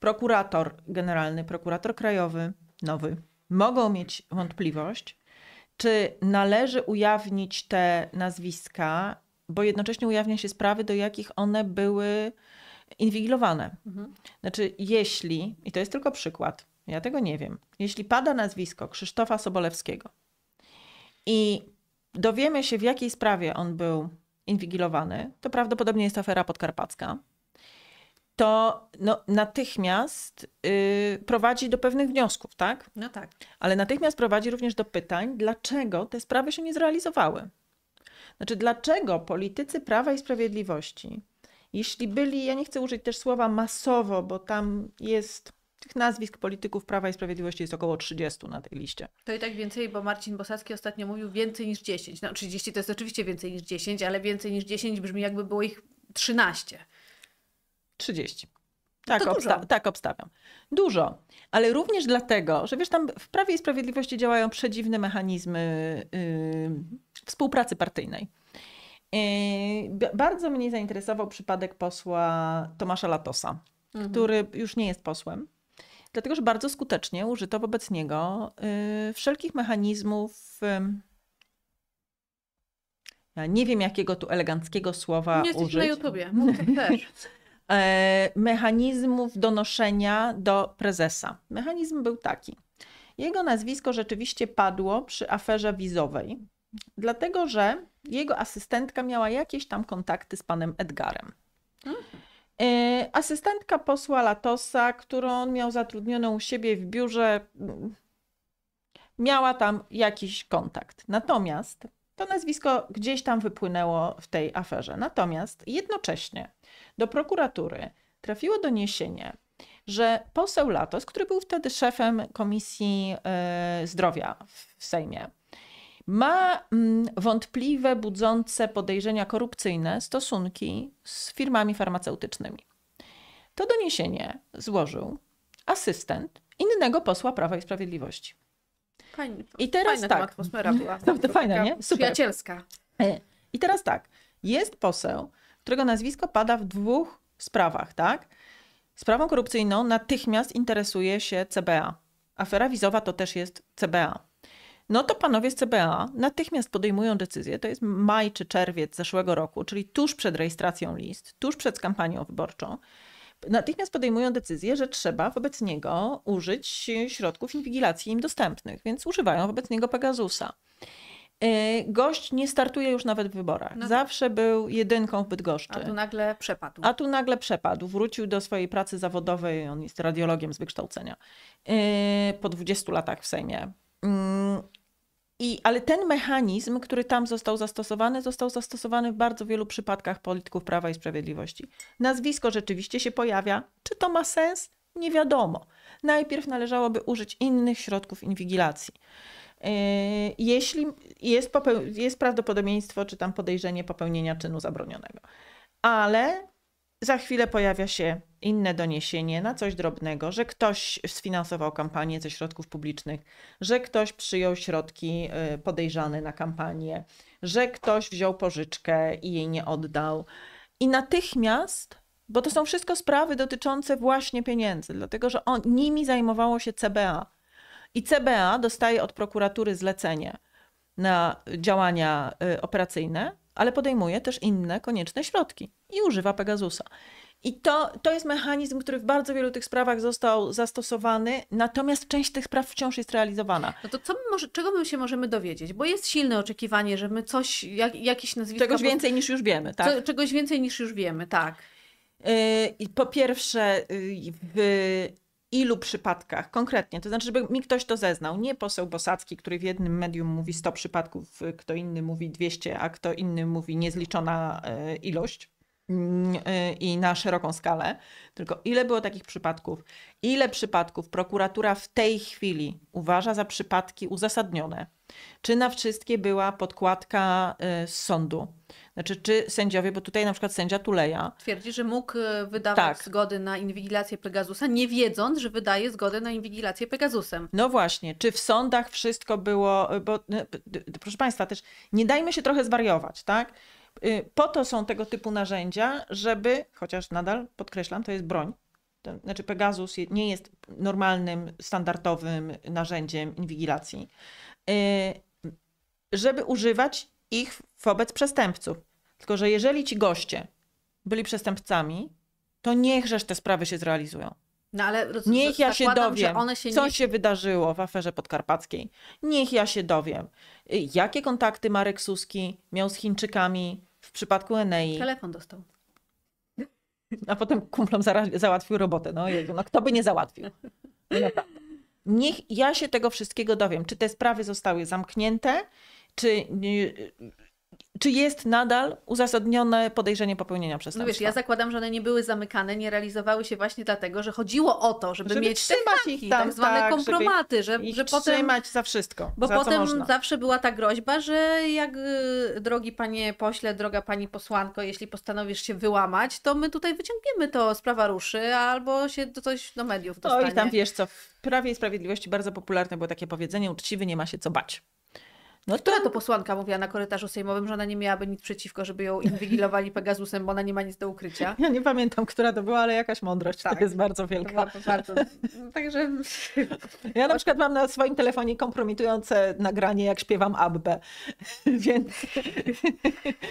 prokurator generalny, prokurator krajowy nowy, mogą mieć wątpliwość, czy należy ujawnić te nazwiska, bo jednocześnie ujawnia się sprawy, do jakich one były inwigilowane. Mhm. Znaczy, jeśli, i to jest tylko przykład, ja tego nie wiem, jeśli pada nazwisko Krzysztofa Sobolewskiego i dowiemy się, w jakiej sprawie on był inwigilowany, to prawdopodobnie jest afera podkarpacka to no, natychmiast yy, prowadzi do pewnych wniosków, tak? No tak. Ale natychmiast prowadzi również do pytań, dlaczego te sprawy się nie zrealizowały. Znaczy, dlaczego politycy Prawa i Sprawiedliwości, jeśli byli, ja nie chcę użyć też słowa masowo, bo tam jest tych nazwisk polityków Prawa i Sprawiedliwości jest około 30 na tej liście. To i tak więcej, bo Marcin Bosacki ostatnio mówił więcej niż 10. No 30 to jest oczywiście więcej niż 10, ale więcej niż 10 brzmi jakby było ich 13. 30. No tak, obsta tak obstawiam. Dużo, ale również dlatego, że wiesz, tam w Prawie i Sprawiedliwości działają przedziwne mechanizmy yy, współpracy partyjnej. Yy, bardzo mnie zainteresował przypadek posła Tomasza Latosa, mhm. który już nie jest posłem, dlatego że bardzo skutecznie użyto wobec niego yy, wszelkich mechanizmów. Yy, ja nie wiem, jakiego tu eleganckiego słowa nie użyć. na YouTubie, też. E, mechanizmów donoszenia do prezesa. Mechanizm był taki. Jego nazwisko rzeczywiście padło przy aferze wizowej, dlatego że jego asystentka miała jakieś tam kontakty z panem Edgarem. E, asystentka posła Latosa, którą on miał zatrudnioną u siebie w biurze, miała tam jakiś kontakt. Natomiast to nazwisko gdzieś tam wypłynęło w tej aferze. Natomiast jednocześnie do prokuratury trafiło doniesienie, że poseł Latos, który był wtedy szefem Komisji e, Zdrowia w Sejmie, ma mm, wątpliwe, budzące podejrzenia korupcyjne stosunki z firmami farmaceutycznymi. To doniesienie złożył asystent innego posła Prawa i Sprawiedliwości. Fajnie, I teraz tak. atmosfera była. To, no to fajna, nie? Super. Przyjacielska. E, I teraz tak. Jest poseł, którego nazwisko pada w dwóch sprawach, tak? Sprawą korupcyjną natychmiast interesuje się CBA. Afera wizowa to też jest CBA. No to panowie z CBA natychmiast podejmują decyzję, to jest maj czy czerwiec zeszłego roku, czyli tuż przed rejestracją list, tuż przed kampanią wyborczą, natychmiast podejmują decyzję, że trzeba wobec niego użyć środków inwigilacji im dostępnych, więc używają wobec niego Pegasusa. Y, gość nie startuje już nawet w wyborach. No. Tak. Zawsze był jedynką w Bydgoszczy. A tu nagle przepadł. A tu nagle przepadł. Wrócił do swojej pracy zawodowej. On jest radiologiem z wykształcenia. Y, po 20 latach w Sejmie. Mm, I, ale ten mechanizm, który tam został zastosowany, został zastosowany w bardzo wielu przypadkach polityków Prawa i Sprawiedliwości. Nazwisko rzeczywiście się pojawia. Czy to ma sens? Nie wiadomo. Najpierw należałoby użyć innych środków inwigilacji. Yy, jeśli jest, jest prawdopodobieństwo czy tam podejrzenie popełnienia czynu zabronionego. Ale za chwilę pojawia się inne doniesienie na coś drobnego, że ktoś sfinansował kampanię ze środków publicznych, że ktoś przyjął środki yy, podejrzane na kampanię, że ktoś wziął pożyczkę i jej nie oddał. I natychmiast, bo to są wszystko sprawy dotyczące właśnie pieniędzy, dlatego że on, nimi zajmowało się CBA i CBA dostaje od prokuratury zlecenie na działania y, operacyjne, ale podejmuje też inne konieczne środki i używa Pegasusa. I to, to jest mechanizm, który w bardzo wielu tych sprawach został zastosowany, natomiast część tych spraw wciąż jest realizowana. No to co może, czego my się możemy dowiedzieć? Bo jest silne oczekiwanie, że my coś, jak, jakieś nazwisko. Czegoś więcej niż już wiemy, tak? Co, czegoś więcej niż już wiemy, tak. Y, po pierwsze, y, w ilu przypadkach konkretnie, to znaczy, żeby mi ktoś to zeznał, nie poseł Bosacki, który w jednym medium mówi 100 przypadków, y, kto inny mówi 200, a kto inny mówi niezliczona e, ilość mm, e, i na szeroką skalę, tylko ile było takich przypadków, ile przypadków prokuratura w tej chwili uważa za przypadki uzasadnione, czy na wszystkie była podkładka y, z sądu? Znaczy, czy sędziowie, bo tutaj na przykład sędzia Tuleja. Twierdzi, że mógł y, wydawać tak. zgody na inwigilację Pegasusa, nie wiedząc, że wydaje zgodę na inwigilację Pegasusem. No właśnie, czy w sądach wszystko było. Y, bo, proszę Państwa, też nie dajmy się trochę zwariować, tak? Po to są tego typu narzędzia, żeby, chociaż nadal podkreślam, to jest broń. Znaczy, Pegasus nie jest normalnym, standardowym narzędziem inwigilacji Y, żeby używać ich wobec przestępców. Tylko, że jeżeli ci goście byli przestępcami, to niechżeż te sprawy się zrealizują. No ale Niech ja się dowiem, się co nie... się wydarzyło w aferze podkarpackiej. Niech ja się dowiem, y, jakie kontakty Marek Suski miał z Chińczykami w przypadku Enei. Telefon dostał. A potem kumplom załatwił robotę. No, no kto by nie załatwił. No tak niech ja się tego wszystkiego dowiem, czy te sprawy zostały zamknięte, czy y, czy jest nadal uzasadnione podejrzenie popełnienia przestępstwa? No wiesz, ja zakładam, że one nie były zamykane, nie realizowały się właśnie dlatego, że chodziło o to, żeby, żeby mieć trzymać te ich tam, tak zwane tak, kompromaty, żeby, że, że potem trzymać za wszystko. Bo za potem zawsze była ta groźba, że jak y, drogi panie pośle, droga pani posłanko, jeśli postanowisz się wyłamać, to my tutaj wyciągniemy to sprawa ruszy, albo się to coś do mediów dostanie. No i tam wiesz co, w Prawie i Sprawiedliwości bardzo popularne było takie powiedzenie, uczciwy nie ma się co bać. No Która to posłanka mówiła na korytarzu sejmowym, że ona nie miałaby nic przeciwko, żeby ją inwigilowali Pegasusem, bo ona nie ma nic do ukrycia? Ja nie pamiętam, która to była, ale jakaś mądrość tak. to jest bardzo wielka. To bardzo, Także... Ja na przykład mam na swoim telefonie kompromitujące nagranie, jak śpiewam Abbę, więc...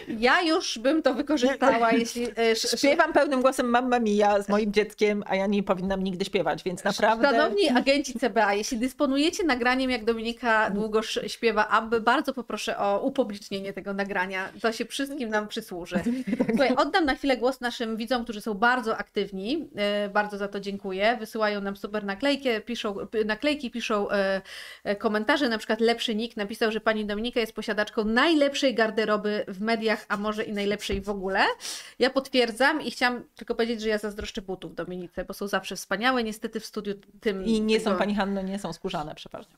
Ja już bym to wykorzystała, jeśli... E, śpiewam pełnym głosem Mamma Mia z moim dzieckiem, a ja nie powinnam nigdy śpiewać, więc naprawdę... Szanowni agenci CBA, jeśli dysponujecie nagraniem, jak Dominika długo śpiewa Abbę, bardzo poproszę o upublicznienie tego nagrania. To się wszystkim nam przysłuży. Tak. Słuchaj, oddam na chwilę głos naszym widzom, którzy są bardzo aktywni. E, bardzo za to dziękuję. Wysyłają nam super naklejki, piszą, naklejki, piszą e, komentarze. Na przykład Lepszy Nick napisał, że pani Dominika jest posiadaczką najlepszej garderoby w mediach, a może i najlepszej w ogóle. Ja potwierdzam i chciałam tylko powiedzieć, że ja zazdroszczę butów Dominice, bo są zawsze wspaniałe. Niestety w studiu tym... I nie tego... są, pani Hanno, nie są skórzane przepraszam.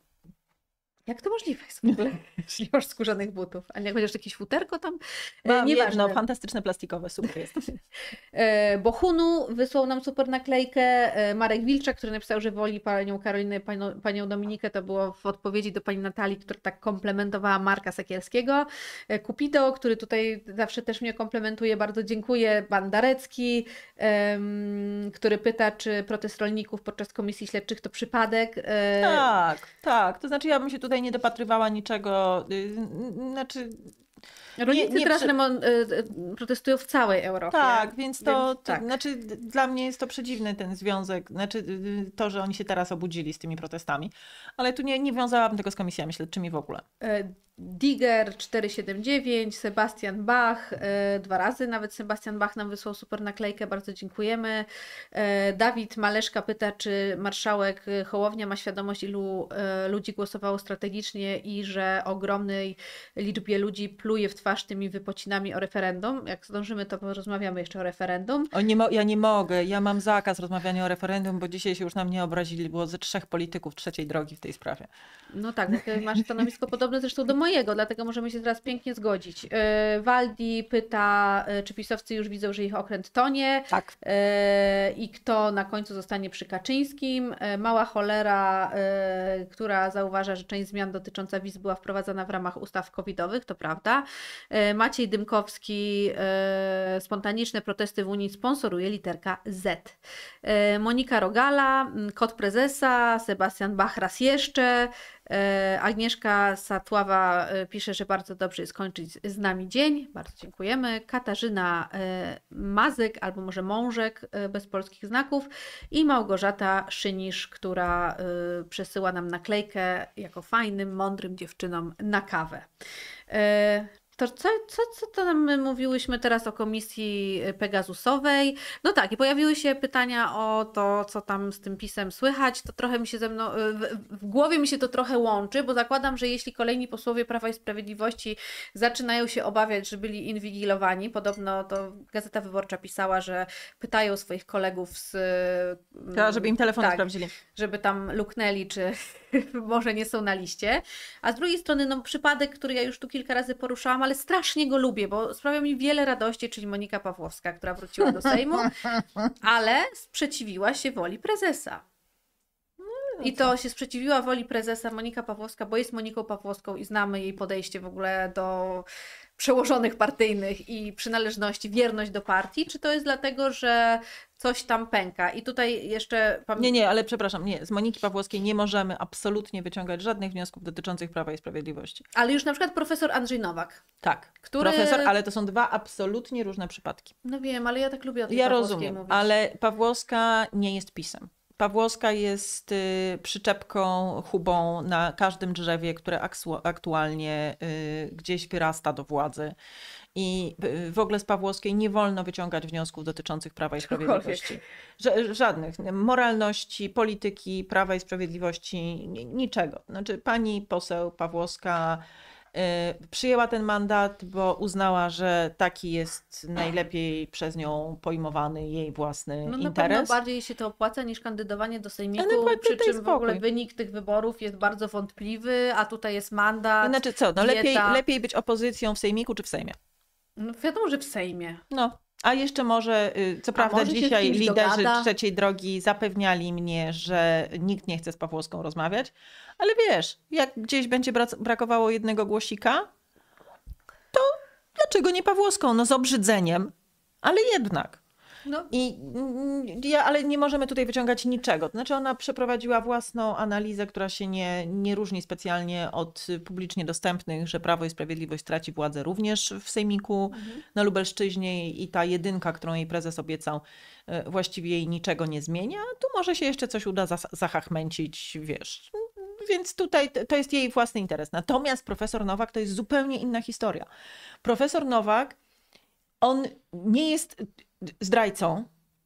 Jak to możliwe jest w ogóle, jeśli masz skórzanych butów? Ale jak będziesz jakieś futerko tam? E, Mam, Nieważne. No, fantastyczne plastikowe, super jest. E, Bohunu wysłał nam super naklejkę. E, Marek Wilczak, który napisał, że woli panią Karolinę panią, panią Dominikę, to było w odpowiedzi do pani Natalii, która tak komplementowała Marka Sekielskiego. Kupido, który tutaj zawsze też mnie komplementuje, bardzo dziękuję. Bandarecki, który pyta, czy protest rolników podczas komisji śledczych to przypadek. Tak, tak. To znaczy ja bym się tu tutaj nie dopatrywała niczego. Y, znaczy, Rolnicy nie, teraz przy... Y, y, protestują w całej Europie. Tak, więc to, więc, tak. to znaczy dla mnie jest to przedziwny ten związek, znaczy y, to, że oni się teraz obudzili z tymi protestami, ale tu nie, nie wiązałabym tego z komisjami śledczymi w ogóle. E, Digger 479, Sebastian Bach, e, dwa razy nawet Sebastian Bach nam wysłał super naklejkę, bardzo dziękujemy. E, Dawid Maleszka pyta, czy marszałek Hołownia ma świadomość, ilu ludzi głosowało strategicznie i że ogromnej liczbie ludzi pluje w twarz twarz tymi wypocinami o referendum. Jak zdążymy, to porozmawiamy jeszcze o referendum. O, nie ja nie mogę, ja mam zakaz rozmawiania o referendum, bo dzisiaj się już na mnie obrazili, było ze trzech polityków trzeciej drogi w tej sprawie. No tak, masz stanowisko podobne zresztą do mojego, dlatego możemy się teraz pięknie zgodzić. Y, Waldi pyta, y, czy pisowcy już widzą, że ich okręt tonie. Tak. Y, I kto na końcu zostanie przy Kaczyńskim. Mała cholera, która zauważa, że część zmian dotycząca wiz była wprowadzana w ramach ustaw covidowych, to prawda. E, Maciej Dymkowski e, spontaniczne protesty w Unii sponsoruje literka Z. E, Monika Rogala, Kot Prezesa, Sebastian Bach raz jeszcze, Agnieszka Satława pisze, że bardzo dobrze jest kończyć z nami dzień. Bardzo dziękujemy. Katarzyna Mazek, albo może Mążek bez polskich znaków i Małgorzata Szynisz, która przesyła nam naklejkę jako fajnym, mądrym dziewczynom na kawę. To co, co, co to nam mówiłyśmy teraz o komisji y, Pegasusowej? No tak, i pojawiły się pytania o to, co tam z tym pisem słychać. To trochę mi się ze mną, y, w, w głowie mi się to trochę łączy, bo zakładam, że jeśli kolejni posłowie Prawa i Sprawiedliwości zaczynają się obawiać, że byli inwigilowani, podobno to Gazeta Wyborcza pisała, że pytają swoich kolegów z... Y, to, żeby im telefon tak, sprawdzili. Żeby tam luknęli, czy może nie są na liście. A z drugiej strony, no, przypadek, który ja już tu kilka razy poruszałam, ale strasznie go lubię, bo sprawia mi wiele radości, czyli Monika Pawłowska, która wróciła do Sejmu, ale sprzeciwiła się woli prezesa. No, I no to się sprzeciwiła woli prezesa Monika Pawłowska, bo jest Moniką Pawłowską i znamy jej podejście w ogóle do przełożonych partyjnych i przynależności, wierność do partii. Czy to jest dlatego, że coś tam pęka. I tutaj jeszcze. Nie, nie, ale przepraszam, nie. Z Moniki Pawłowskiej nie możemy absolutnie wyciągać żadnych wniosków dotyczących prawa i sprawiedliwości. Ale już na przykład profesor Andrzej Nowak. Tak, który... profesor, ale to są dwa absolutnie różne przypadki. No wiem, ale ja tak lubię o tej Ja rozumiem, mówić. ale Pawłowska nie jest pisem. Pawłowska jest y, przyczepką, hubą na każdym drzewie, które aktualnie y, gdzieś wyrasta do władzy i y, w ogóle z Pawłowskiej nie wolno wyciągać wniosków dotyczących Prawa i Sprawiedliwości. żadnych. Moralności, polityki, Prawa i Sprawiedliwości, niczego. Znaczy pani poseł Pawłowska y, przyjęła ten mandat, bo uznała, że taki jest najlepiej przez nią pojmowany jej własny no, interes. Na pewno bardziej się to opłaca niż kandydowanie do sejmiku, no, przy czym w ogóle wynik tych wyborów jest bardzo wątpliwy, a tutaj jest mandat. Znaczy co, no lepiej, lepiej być opozycją w sejmiku czy w sejmie? No wiadomo, że w Sejmie. No. A jeszcze może, y, co A prawda może dzisiaj liderzy dogada. trzeciej drogi zapewniali mnie, że nikt nie chce z Pawłowską rozmawiać, ale wiesz, jak gdzieś będzie brakowało jednego głosika, to dlaczego nie Pawłowską? No z obrzydzeniem, ale jednak. No. I, ja, ale nie możemy tutaj wyciągać niczego. Znaczy ona przeprowadziła własną analizę, która się nie, nie różni specjalnie od publicznie dostępnych, że Prawo i Sprawiedliwość traci władzę również w Sejmiku mhm. na Lubelszczyźnie i ta jedynka, którą jej prezes obiecał, e, właściwie jej niczego nie zmienia. Tu może się jeszcze coś uda zahachmęcić, wiesz, więc tutaj to jest jej własny interes. Natomiast profesor Nowak to jest zupełnie inna historia. Profesor Nowak, on nie jest zdrajcą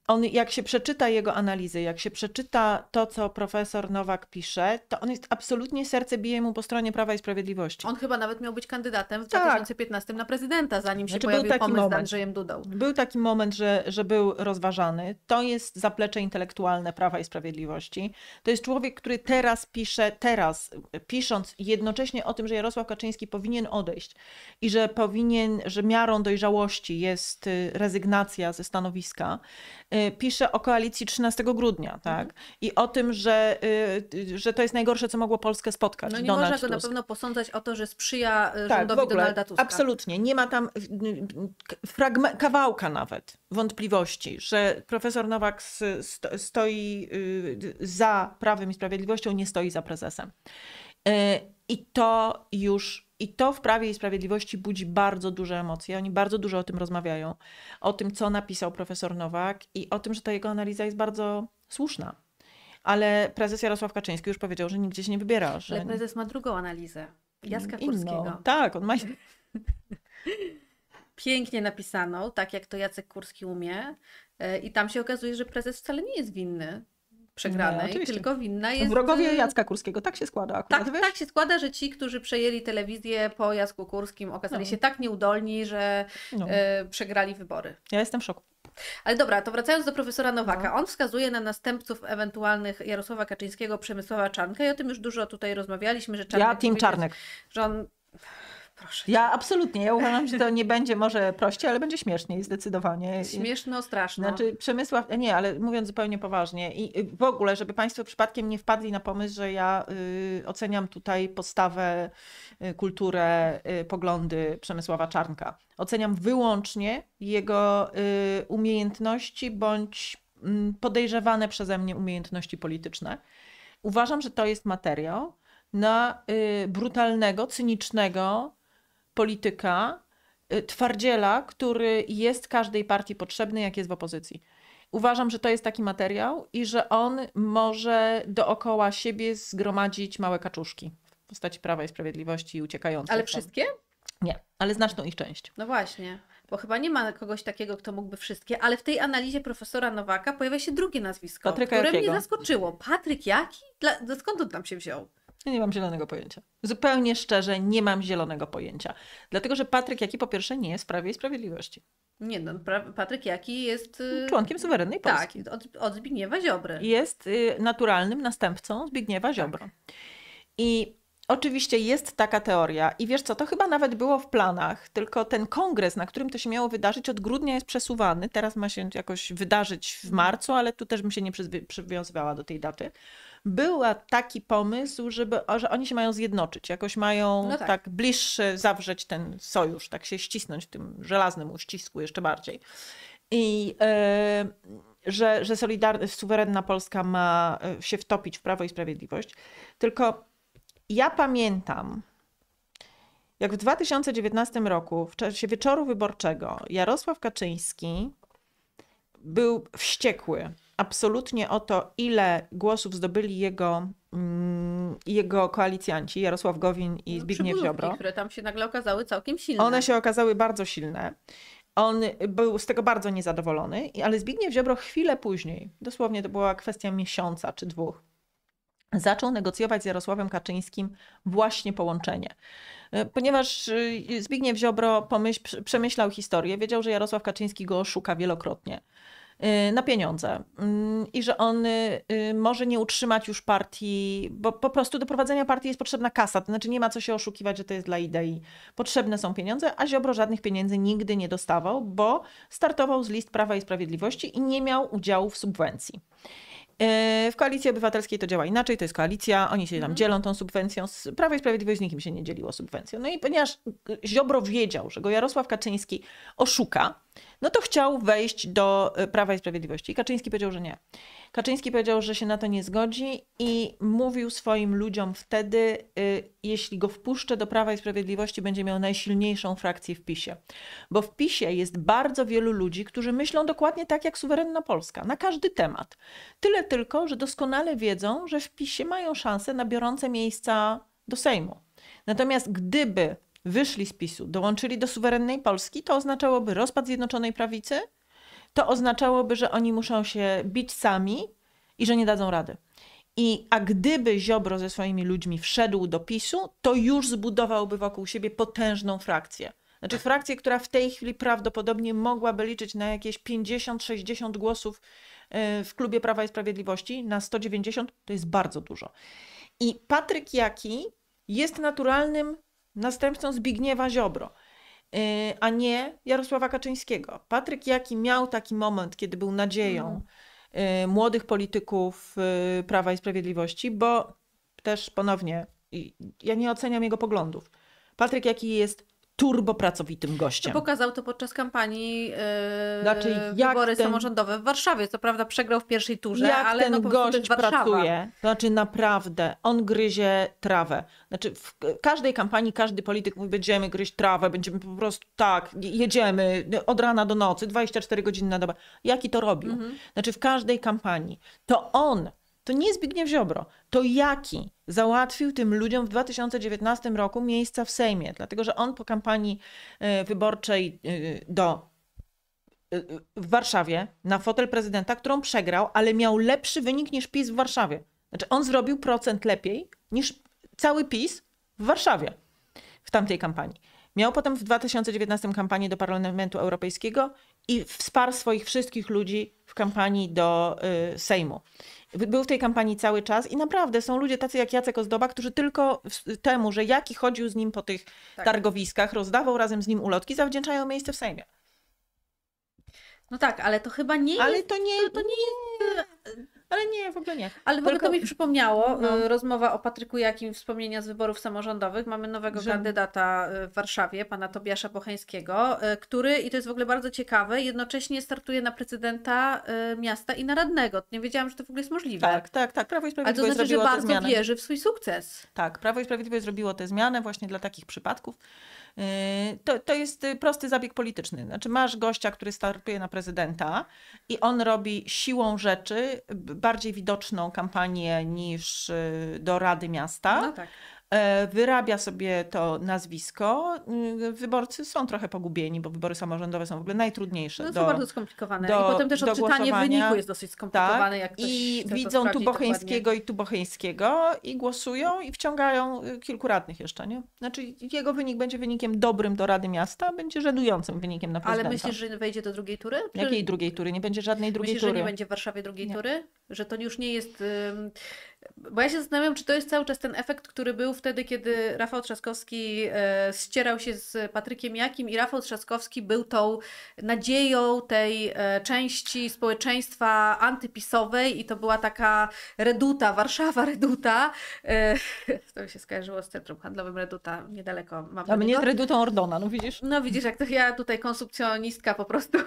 on, jak się przeczyta jego analizy, jak się przeczyta to, co profesor Nowak pisze, to on jest absolutnie serce bije mu po stronie Prawa i Sprawiedliwości. On chyba nawet miał być kandydatem w tak. 2015 na prezydenta, zanim znaczy, się pojawił taki pomysł moment. z Andrzejem Dudą. Był taki moment, że, że był rozważany. To jest zaplecze intelektualne Prawa i Sprawiedliwości. To jest człowiek, który teraz pisze, teraz pisząc jednocześnie o tym, że Jarosław Kaczyński powinien odejść i że powinien, że miarą dojrzałości jest y, rezygnacja ze stanowiska Y, pisze o koalicji 13 grudnia, tak? Mhm. I o tym, że, y, że to jest najgorsze, co mogło Polskę spotkać. No nie można go na pewno posądzać o to, że sprzyja y, tak, rządowi ogóle, Donalda Tuska. Absolutnie. Nie ma tam kawałka nawet wątpliwości, że profesor Nowak stoi za Prawem i Sprawiedliwością, nie stoi za prezesem. I to już i to w Prawie i Sprawiedliwości budzi bardzo duże emocje. Oni bardzo dużo o tym rozmawiają. O tym, co napisał profesor Nowak i o tym, że ta jego analiza jest bardzo słuszna. Ale prezes Jarosław Kaczyński już powiedział, że nigdzie się nie wybiera. Że... Ale prezes ma drugą analizę. Jaska Kurskiego. Tak, on ma... Pięknie napisaną, tak jak to Jacek Kurski umie. E, I tam się okazuje, że prezes wcale nie jest winny przegranej, no, tylko winna jest... Wrogowie Jacka Kurskiego, tak się składa akurat, tak, wiesz? tak się składa, że ci, którzy przejęli telewizję po Jacku Kurskim okazali no. się tak nieudolni, że no. E, przegrali wybory. Ja jestem w szoku. Ale dobra, to wracając do profesora Nowaka. No. On wskazuje na następców ewentualnych Jarosława Kaczyńskiego, Przemysława Czarnka i o tym już dużo tutaj rozmawialiśmy, że Czarnek... Ja Tim Czarnek. Że on Proszę. Ja absolutnie, ja uważam, że to nie będzie może prościej, ale będzie śmieszniej zdecydowanie. Śmieszno, straszno. Znaczy Przemysław, nie, ale mówiąc zupełnie poważnie i y, w ogóle, żeby Państwo przypadkiem nie wpadli na pomysł, że ja y, oceniam tutaj postawę, y, kulturę, y, poglądy Przemysława Czarnka. Oceniam wyłącznie jego y, umiejętności bądź mm, podejrzewane przeze mnie umiejętności polityczne. Uważam, że to jest materiał, na y, brutalnego, cynicznego, polityka, y, twardziela, który jest każdej partii potrzebny, jak jest w opozycji. Uważam, że to jest taki materiał i że on może dookoła siebie zgromadzić małe kaczuszki w postaci Prawa i Sprawiedliwości i uciekających. Ale wszystkie? Nie, ale znaczną ich część. No właśnie bo chyba nie ma kogoś takiego, kto mógłby wszystkie, ale w tej analizie profesora Nowaka pojawia się drugie nazwisko, Patryka które Jakiego? mnie zaskoczyło. Patryk Jaki? Dla, skąd on tam się wziął? Ja nie mam zielonego pojęcia. Zupełnie szczerze, nie mam zielonego pojęcia. Dlatego, że Patryk Jaki po pierwsze nie jest w Prawie i Sprawiedliwości. Nie, no, Patryk Jaki jest. Y, członkiem suwerennej Polski. Tak, od, od Zbigniewa Ziobry. Jest y, naturalnym następcą Zbigniewa tak. Ziobry. Tak. I oczywiście jest taka teoria. I wiesz co, to chyba nawet było w planach, tylko ten kongres, na którym to się miało wydarzyć, od grudnia jest przesuwany. Teraz ma się jakoś wydarzyć w marcu, ale tu też bym się nie przywiązywała do tej daty był taki pomysł, żeby, że oni się mają zjednoczyć, jakoś mają no tak. tak bliższy zawrzeć ten sojusz, tak się ścisnąć w tym żelaznym uścisku jeszcze bardziej. I yy, że, że solidarna, suwerenna Polska ma e, się wtopić w Prawo i Sprawiedliwość. Tylko ja pamiętam, jak w 2019 roku, w czasie wieczoru wyborczego, Jarosław Kaczyński był wściekły absolutnie o to, ile głosów zdobyli jego, mm, jego koalicjanci, Jarosław Gowin i no, Zbigniew Ziobro. które tam się nagle okazały całkiem silne. One się okazały bardzo silne. On był z tego bardzo niezadowolony, ale Zbigniew Ziobro chwilę później, dosłownie to była kwestia miesiąca czy dwóch, zaczął negocjować z Jarosławem Kaczyńskim właśnie połączenie. E, ponieważ e, Zbigniew Ziobro pomyśl, przemyślał historię, wiedział, że Jarosław Kaczyński go oszuka wielokrotnie. Y, na pieniądze mm, i że on y, y, może nie utrzymać już partii, bo po prostu do prowadzenia partii jest potrzebna kasa, to znaczy nie ma co się oszukiwać, że to jest dla idei. Potrzebne są pieniądze, a Ziobro żadnych pieniędzy nigdy nie dostawał, bo startował z list Prawa i Sprawiedliwości i nie miał udziału w subwencji. W koalicji obywatelskiej to działa inaczej, to jest koalicja, oni się tam mhm. dzielą tą subwencją. Prawa i Sprawiedliwość z nikim się nie dzieliło subwencją. No i ponieważ Ziobro wiedział, że go Jarosław Kaczyński oszuka, no to chciał wejść do e, Prawa i Sprawiedliwości. I Kaczyński powiedział, że nie. Kaczyński powiedział, że się na to nie zgodzi i mówił swoim ludziom wtedy, e, jeśli go wpuszczę do Prawa i Sprawiedliwości, będzie miał najsilniejszą frakcję w PiSie. Bo w PiSie jest bardzo wielu ludzi, którzy myślą dokładnie tak jak suwerenna Polska, na każdy temat. Tyle tylko, że doskonale wiedzą, że w PiSie mają szansę na biorące miejsca do Sejmu. Natomiast gdyby wyszli z PiSu, dołączyli do suwerennej Polski, to oznaczałoby rozpad Zjednoczonej Prawicy, to oznaczałoby, że oni muszą się bić sami i że nie dadzą rady. I, a gdyby Ziobro ze swoimi ludźmi wszedł do PiSu, to już zbudowałby wokół siebie potężną frakcję. Znaczy frakcję, która w tej chwili prawdopodobnie mogłaby liczyć na jakieś 50-60 głosów e, w klubie Prawa i Sprawiedliwości, na 190 to jest bardzo dużo. I Patryk Jaki jest naturalnym następcą Zbigniewa Ziobro, y, a nie Jarosława Kaczyńskiego. Patryk Jaki miał taki moment, kiedy był nadzieją mhm. y, młodych polityków y, Prawa i Sprawiedliwości, bo też ponownie ja nie oceniam jego poglądów. Patryk Jaki jest Turbo pracowitym gościem. To pokazał to podczas kampanii yy, znaczy, wybory ten... samorządowe w Warszawie. Co prawda przegrał w pierwszej turze, jak ale ten no, gość pracuje. To znaczy naprawdę, on gryzie trawę. Znaczy w każdej kampanii każdy polityk mówi, będziemy gryźć trawę, będziemy po prostu tak, jedziemy od rana do nocy, 24 godziny na dobę. Jaki to robił? Mhm. Znaczy w każdej kampanii. To on to nie Zbigniew Ziobro, to Jaki załatwił tym ludziom w 2019 roku miejsca w Sejmie, dlatego że on po kampanii e, wyborczej e, do e, w Warszawie na fotel prezydenta, którą przegrał, ale miał lepszy wynik niż PiS w Warszawie. Znaczy on zrobił procent lepiej niż cały PiS w Warszawie w tamtej kampanii. Miał potem w 2019 kampanię do Parlamentu Europejskiego i wsparł swoich wszystkich ludzi w kampanii do y, Sejmu był w tej kampanii cały czas i naprawdę są ludzie tacy jak Jacek Ozdoba, którzy tylko temu, że Jaki chodził z nim po tych tak. targowiskach, rozdawał razem z nim ulotki, zawdzięczają miejsce w Sejmie. No tak, ale to chyba nie ale jest... Ale to nie... To, to nie jest ale nie, w ogóle nie. Ale w ogóle Tylko... to mi przypomniało no. Y, rozmowa o Patryku Jakim, wspomnienia z wyborów samorządowych. Mamy nowego kandydata y, w Warszawie, pana Tobiasza Pocheńskiego, y, który, i to jest w ogóle bardzo ciekawe, jednocześnie startuje na prezydenta miasta i na radnego. Nie wiedziałam, że to w ogóle jest możliwe. Tak, tak, tak. Prawo i Sprawiedliwość Ale to znaczy, że bardzo wierzy w swój sukces. Tak, Prawo i Sprawiedliwość zrobiło tę zmianę właśnie dla takich przypadków. Y, to, to jest y, prosty zabieg polityczny. Znaczy, masz gościa, który startuje na prezydenta i on robi siłą rzeczy bardziej widoczną kampanię niż y, do Rady Miasta. No tak E, wyrabia sobie to nazwisko. Mm, wyborcy są trochę pogubieni, bo wybory samorządowe są w ogóle najtrudniejsze. No, są bardzo skomplikowane. Do, I potem też odczytanie wyniku jest dosyć skomplikowane. Tak, I widzą tu Bocheńskiego i tu Bocheńskiego i głosują i wciągają y, kilku radnych jeszcze. Nie? Znaczy jego wynik będzie wynikiem dobrym do Rady Miasta, będzie żenującym wynikiem na prezydenta. Ale myślisz, że wejdzie do drugiej tury? Czy... Jakiej drugiej tury? Nie będzie żadnej drugiej myślisz, tury. Myślisz, że nie będzie w Warszawie drugiej nie. tury? Że to już nie jest... Bo ja się zastanawiam, czy to jest cały czas ten efekt, który był wtedy, kiedy Rafał Trzaskowski e, ścierał się z Patrykiem Jakim i Rafał Trzaskowski był tą nadzieją tej e, części społeczeństwa antypisowej i to była taka reduta, Warszawa reduta. E, to mi się skojarzyło z Centrum Handlowym Reduta, niedaleko mam. A mnie z redutą Ordona, no widzisz? No widzisz, jak to ja tutaj konsumpcjonistka po prostu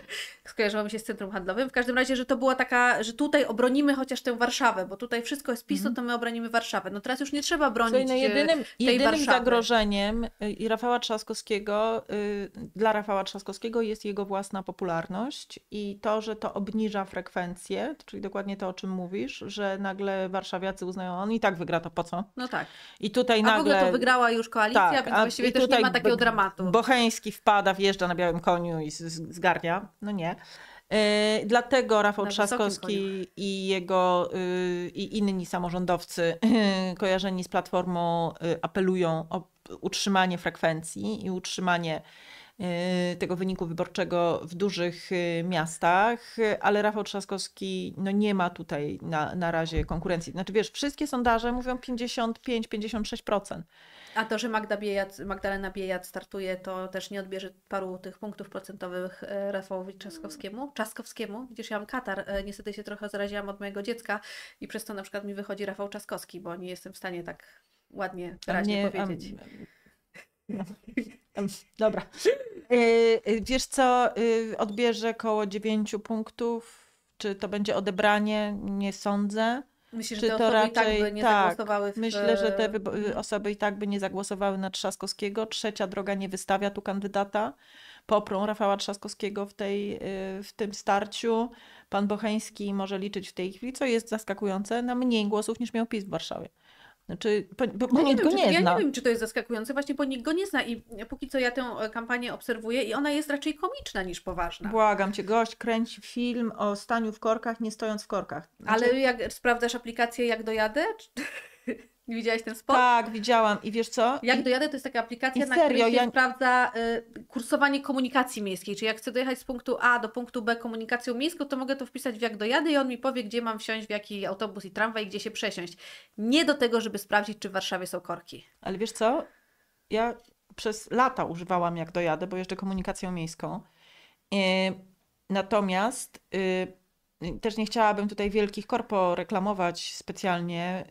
skojarzyłam się z Centrum Handlowym. W każdym razie, że to była taka, że tutaj obronimy chociaż tę Warszawę, bo tutaj wszystko z PiSu, mhm. to my obronimy Warszawę. No teraz już nie trzeba bronić Czyli, no, jedynym, tej jedynym Warszawy. zagrożeniem y, Rafała Trzaskowskiego, y, dla Rafała Trzaskowskiego jest jego własna popularność i to, że to obniża frekwencję, czyli dokładnie to, o czym mówisz, że nagle warszawiacy uznają, on i tak wygra, to po co? No tak. I tutaj A nagle... w ogóle to wygrała już koalicja, tak, więc właściwie też nie ma takiego dramatu. Bocheński wpada, wjeżdża na białym koniu i zgarnia. No nie. E, dlatego Rafał Na Trzaskowski i jego y, i inni samorządowcy kojarzeni z platformą y, apelują o utrzymanie frekwencji i utrzymanie y, tego wyniku wyborczego w dużych miastach, ale Rafał Trzaskowski no nie ma tutaj na, na razie konkurencji. Znaczy wiesz, wszystkie sondaże mówią 55-56%. A to, że Magda Magdalena Biejat startuje, to też nie odbierze paru tych punktów procentowych e, Rafałowi Czaskowskiemu. Czaskowskiemu, widzisz, ja mam katar, e, niestety się trochę zaraziłam od mojego dziecka i przez to na przykład mi wychodzi Rafał Czaskowski, bo nie jestem w stanie tak ładnie, wyraźnie nie, powiedzieć. Am, am. Dobra. E, wiesz co, odbierze koło 9 punktów. Czy to będzie odebranie? Nie sądzę czy to tak raczej tak, tak w... myślę, że te mm. osoby i tak by nie zagłosowały na Trzaskowskiego. Trzecia droga nie wystawia tu kandydata. Poprą Rafała Trzaskowskiego w, tej, y, w tym starciu. Pan Bocheński może liczyć w tej chwili, co jest zaskakujące, na mniej głosów niż miał PiS w Warszawie. Znaczy, bo, bo no nie nikt go nie czy, zna. Ja nie wiem, czy to jest zaskakujące, właśnie, bo nikt go nie zna i póki co ja tę e, kampanię obserwuję i ona jest raczej komiczna niż poważna. Błagam cię, gość kręci film o staniu w korkach, nie stojąc w korkach. Znaczy... Ale jak sprawdzasz aplikację, jak dojadę? Widziałaś ten spot? Tak, widziałam i wiesz co? Jak dojadę, to jest taka aplikacja, I na serio, której się ja... sprawdza y, kursowanie komunikacji miejskiej, czyli jak chcę dojechać z punktu A do punktu B komunikacją miejską, to mogę to wpisać w jak dojadę i on mi powie, gdzie mam wsiąść, w jaki autobus i tramwaj, gdzie się przesiąść. Nie do tego, żeby sprawdzić, czy w Warszawie są korki. Ale wiesz co? Ja przez lata używałam jak dojadę, bo jeszcze komunikacją miejską. Yy, natomiast... Yy też nie chciałabym tutaj wielkich korpo reklamować specjalnie,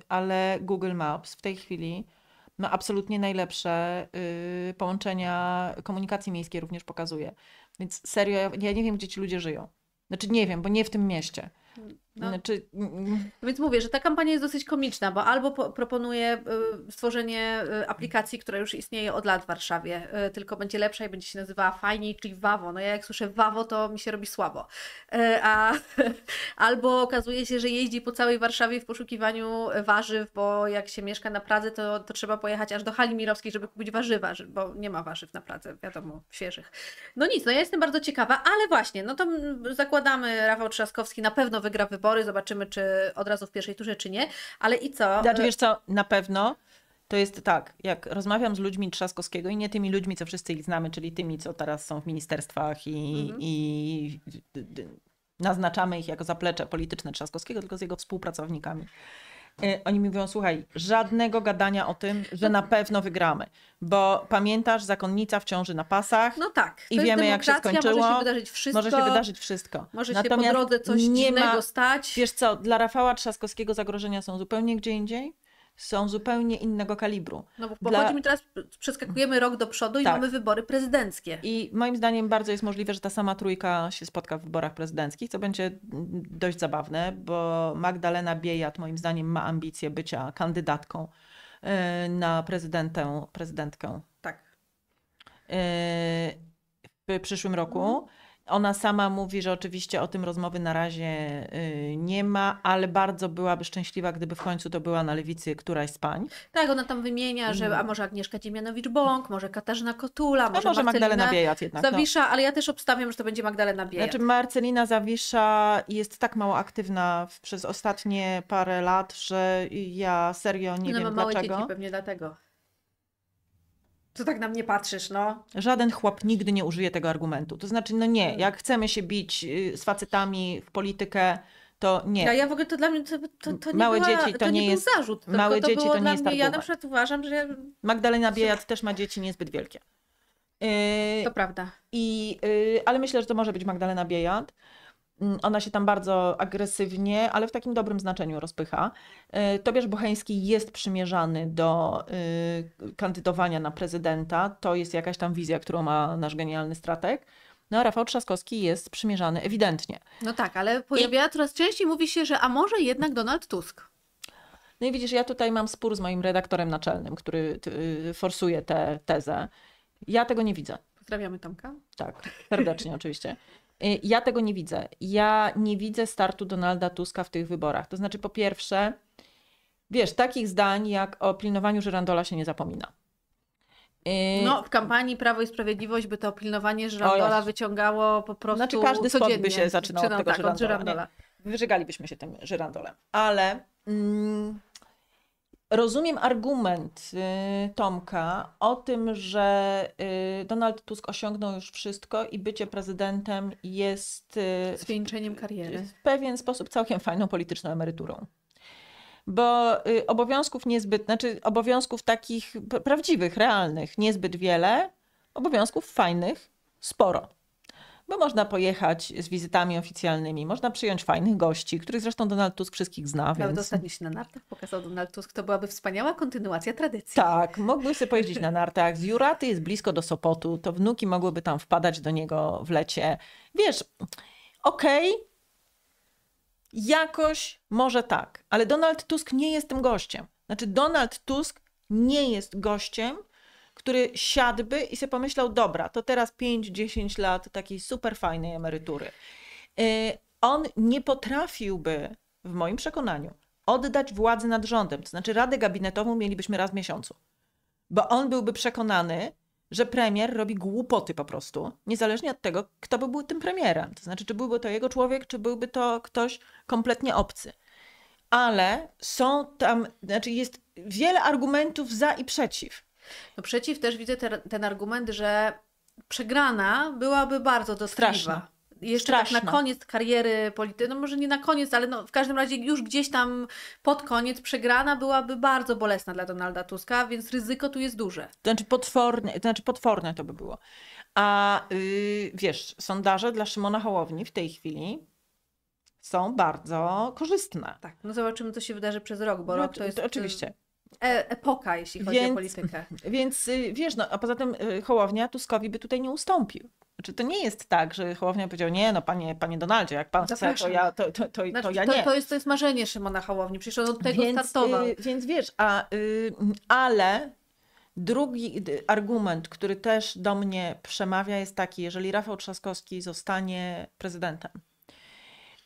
y, ale Google Maps w tej chwili ma absolutnie najlepsze y, połączenia komunikacji miejskiej również pokazuje. Więc serio, ja, ja nie wiem, gdzie ci ludzie żyją. Znaczy nie wiem, bo nie w tym mieście. No. Znaczy... Mm, mm. Więc mówię, że ta kampania jest dosyć komiczna, bo albo proponuje y, stworzenie y, aplikacji, która już istnieje od lat w Warszawie, y, tylko będzie lepsza i będzie się nazywała fajniej, czyli Wawo. No ja jak słyszę Wawo, to mi się robi słabo. A, albo okazuje się, że jeździ po całej Warszawie w poszukiwaniu warzyw, bo jak się mieszka na Pradze, to, to trzeba pojechać aż do Hali Mirowskiej, żeby kupić warzywa, bo nie ma warzyw na Pradze, wiadomo, świeżych. No nic, no ja jestem bardzo ciekawa, ale właśnie, no to zakładamy Rafał Trzaskowski na pewno wygra wybory, zobaczymy czy od razu w pierwszej turze, czy nie, ale i co? Znaczy wiesz co, na pewno to jest tak, jak rozmawiam z ludźmi Trzaskowskiego i nie tymi ludźmi, co wszyscy ich znamy, czyli tymi, co teraz są w ministerstwach i, mhm. i naznaczamy ich jako zaplecze polityczne Trzaskowskiego, tylko z jego współpracownikami. Y, oni mi mówią, słuchaj, żadnego gadania o tym, że na pewno wygramy, bo pamiętasz, zakonnica w ciąży na pasach. No tak. I wiemy, jak się skończyło. Może się wydarzyć wszystko. Może się wydarzyć wszystko. Może Natomiast się po drodze coś nie ma, stać. Wiesz co, dla Rafała Trzaskowskiego zagrożenia są zupełnie gdzie indziej są zupełnie innego kalibru. No bo Dla... chodzi mi teraz, przeskakujemy rok do przodu i tak. mamy wybory prezydenckie. I moim zdaniem bardzo jest możliwe, że ta sama trójka się spotka w wyborach prezydenckich, co będzie dość zabawne, bo Magdalena Biejat moim zdaniem ma ambicje bycia kandydatką y, na prezydentę, prezydentkę. Tak. Y, w przyszłym roku. Mhm. Ona sama mówi, że oczywiście o tym rozmowy na razie y, nie ma, ale bardzo byłaby szczęśliwa, gdyby w końcu to była na lewicy któraś z pań. Tak, ona tam wymienia, że mm. a może Agnieszka Dziemianowicz-Bąk, może Katarzyna Kotula, no, może, może Magdalena Biejat jednak. No. Zawisza, no. ale ja też obstawiam, że to będzie Magdalena Biejat. Znaczy Marcelina Zawisza jest tak mało aktywna przez ostatnie parę lat, że ja serio nie wiem ma małe dlaczego. Dzieci, pewnie dlatego co tak na mnie patrzysz, no? Żaden chłop nigdy nie użyje tego argumentu. To znaczy, no nie, mm. jak chcemy się bić y, z facetami w politykę, to nie. Ja, ja w ogóle to dla mnie to, to, to nie Małe była, dzieci to, to nie, nie jest, był zarzut. Małe to dzieci to nie jest mnie, Ja na przykład uważam, że... Magdalena Biejat też ma dzieci niezbyt wielkie. Yy, to prawda. I, yy, ale myślę, że to może być Magdalena Biejat. Mm, ona się tam bardzo agresywnie, ale w takim dobrym znaczeniu rozpycha. E, Tobiasz Bocheński jest przymierzany do y, kandydowania na prezydenta. To jest jakaś tam wizja, którą ma nasz genialny strateg. No a Rafał Trzaskowski jest przymierzany ewidentnie. No tak, ale pojawia I... coraz częściej mówi się, że a może jednak Donald Tusk. No i widzisz, ja tutaj mam spór z moim redaktorem naczelnym, który y, forsuje tę tezę. Ja tego nie widzę. Pozdrawiamy Tomka. Tak, serdecznie oczywiście. Y, ja tego nie widzę. Ja nie widzę startu Donalda Tuska w tych wyborach. To znaczy, po pierwsze, wiesz, takich zdań jak o pilnowaniu żerandola się nie zapomina. Y, no, w kampanii Prawo i Sprawiedliwość by to pilnowanie żerandola wyciągało po prostu Znaczy każdy codziennie. spot by się zaczynał od tego tak, Wyżygalibyśmy się tym żerandolem. Ale... Mm, Rozumiem argument y, Tomka o tym, że y, Donald Tusk osiągnął już wszystko i bycie prezydentem jest. Y, Zwieńczeniem kariery. W pewien sposób całkiem fajną polityczną emeryturą. Bo obowiązków niezbyt, znaczy obowiązków takich prawdziwych, realnych, niezbyt wiele, obowiązków fajnych, sporo bo można pojechać z wizytami oficjalnymi, można przyjąć fajnych gości, których zresztą Donald Tusk wszystkich zna. Nawet ostatnio się na nartach pokazał Donald Tusk, to byłaby wspaniała kontynuacja tradycji. Tak, mógłby sobie pojeździć na nartach. Z Juraty jest blisko do Sopotu, to wnuki mogłyby tam wpadać do niego w lecie. Wiesz, okej, okay, jakoś może tak, ale Donald Tusk nie jest tym gościem. Znaczy Donald Tusk nie jest gościem, który siadłby i sobie pomyślał, dobra, to teraz 5-10 lat takiej super fajnej emerytury. Y, on nie potrafiłby, w moim przekonaniu, oddać władzy nad rządem. To znaczy, radę gabinetową mielibyśmy raz w miesiącu, bo on byłby przekonany, że premier robi głupoty po prostu, niezależnie od tego, kto by był tym premierem. To znaczy, czy byłby to jego człowiek, czy byłby to ktoś kompletnie obcy. Ale są tam, znaczy jest wiele argumentów za i przeciw. No przeciw też widzę te, ten argument, że przegrana byłaby bardzo doskonała. Straszna. Jeszcze tak na koniec kariery politycznej, no może nie na koniec, ale no w każdym razie już gdzieś tam pod koniec przegrana byłaby bardzo bolesna dla Donalda Tuska, więc ryzyko tu jest duże. To znaczy potworne, to, znaczy potworne to by było. A yy, wiesz, sondaże dla Szymona Hołowni w tej chwili są bardzo korzystne. Tak, no zobaczymy, co się wydarzy przez rok, bo no, rok to jest. To, oczywiście. E, epoka, jeśli chodzi więc, o politykę. Więc y, wiesz, no, a poza tym y, Hołownia Tuskowi by tutaj nie ustąpił. Czy znaczy, to nie jest tak, że Hołownia powiedział, nie no panie, panie Donaldzie, jak pan Zapraszam. chce, to ja, to, to, to, znaczy, to ja nie. To, jest, to jest marzenie Szymona Hołowni, przecież on od tego więc, y, startował. Y, więc wiesz, a, y, ale drugi argument, który też do mnie przemawia jest taki, jeżeli Rafał Trzaskowski zostanie prezydentem,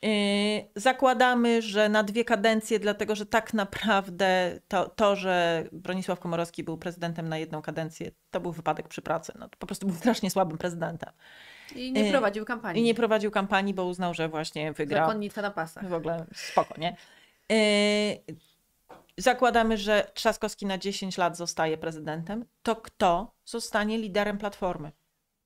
Y, zakładamy, że na dwie kadencje, dlatego że tak naprawdę to, to, że Bronisław Komorowski był prezydentem na jedną kadencję, to był wypadek przy pracy. No, po prostu był strasznie słabym prezydentem. I nie y, prowadził kampanii. I nie prowadził kampanii, bo uznał, że właśnie wygrał. Zakonnica na pasach. W ogóle spoko, nie? Y, zakładamy, że Trzaskowski na 10 lat zostaje prezydentem. To kto zostanie liderem Platformy?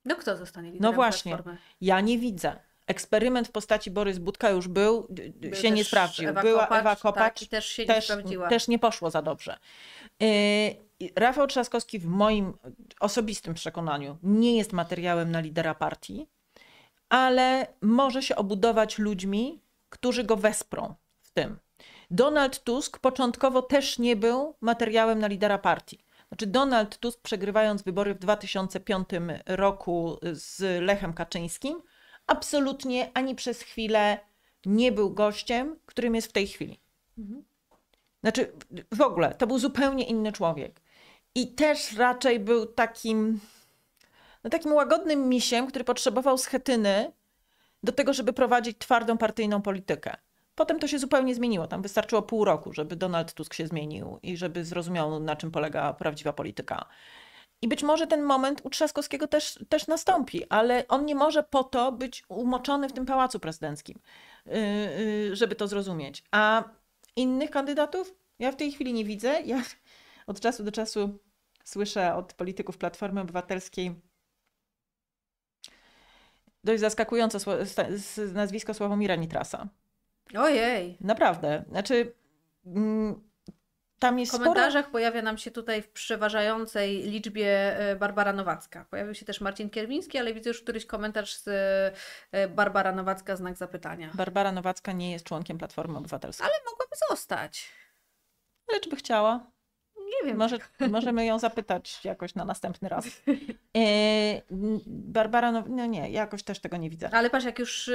No kto zostanie no liderem Platformy? No właśnie, Platformy? ja nie widzę. Eksperyment w postaci Borys Budka już był, był się nie sprawdził. Ewa Była Kopacz, Ewa tak, Kopacz, tak, też się też, nie sprawdziła. Też nie poszło za dobrze. Y, Rafał Trzaskowski w moim osobistym przekonaniu nie jest materiałem na lidera partii, ale może się obudować ludźmi, którzy go wesprą w tym. Donald Tusk początkowo też nie był materiałem na lidera partii. Znaczy Donald Tusk przegrywając wybory w 2005 roku z Lechem Kaczyńskim absolutnie ani przez chwilę nie był gościem, którym jest w tej chwili. Mhm. Znaczy, w ogóle to był zupełnie inny człowiek. I też raczej był takim, no takim łagodnym misiem, który potrzebował schetyny do tego, żeby prowadzić twardą partyjną politykę. Potem to się zupełnie zmieniło. Tam wystarczyło pół roku, żeby Donald Tusk się zmienił i żeby zrozumiał, na czym polega prawdziwa polityka. I być może ten moment u Trzaskowskiego też, też nastąpi, ale on nie może po to być umoczony w tym pałacu prezydenckim, y, y, żeby to zrozumieć. A innych kandydatów ja w tej chwili nie widzę. Ja od czasu do czasu słyszę od polityków Platformy Obywatelskiej dość zaskakujące nazwisko Sławomira Nitrasa. Ojej. Naprawdę. Znaczy, mm, tam jest W komentarzach sporo... pojawia nam się tutaj w przeważającej liczbie e, Barbara Nowacka. Pojawił się też Marcin Kierwiński, ale widzę już któryś komentarz z e, Barbara Nowacka, znak zapytania. Barbara Nowacka nie jest członkiem Platformy Obywatelskiej. Ale mogłaby zostać. Ale czy by chciała? nie wiem. Może, możemy ją zapytać jakoś na następny raz. E, Barbara, no, no nie, jakoś też tego nie widzę. Ale patrz, jak już e,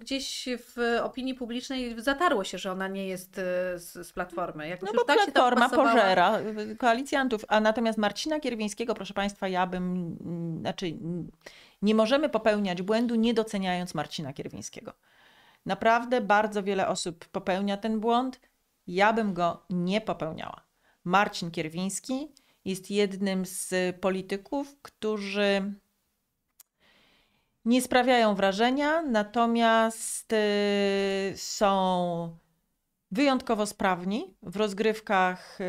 gdzieś w opinii publicznej zatarło się, że ona nie jest e, z, z Platformy. Jakoś no bo tak Platforma pożera koalicjantów, a natomiast Marcina Kierwińskiego, proszę Państwa, ja bym, mm, znaczy mm, nie możemy popełniać błędu nie doceniając Marcina Kierwińskiego. Naprawdę bardzo wiele osób popełnia ten błąd. Ja bym go nie popełniała. Marcin Kierwiński jest jednym z polityków, którzy nie sprawiają wrażenia, natomiast y, są wyjątkowo sprawni w rozgrywkach y,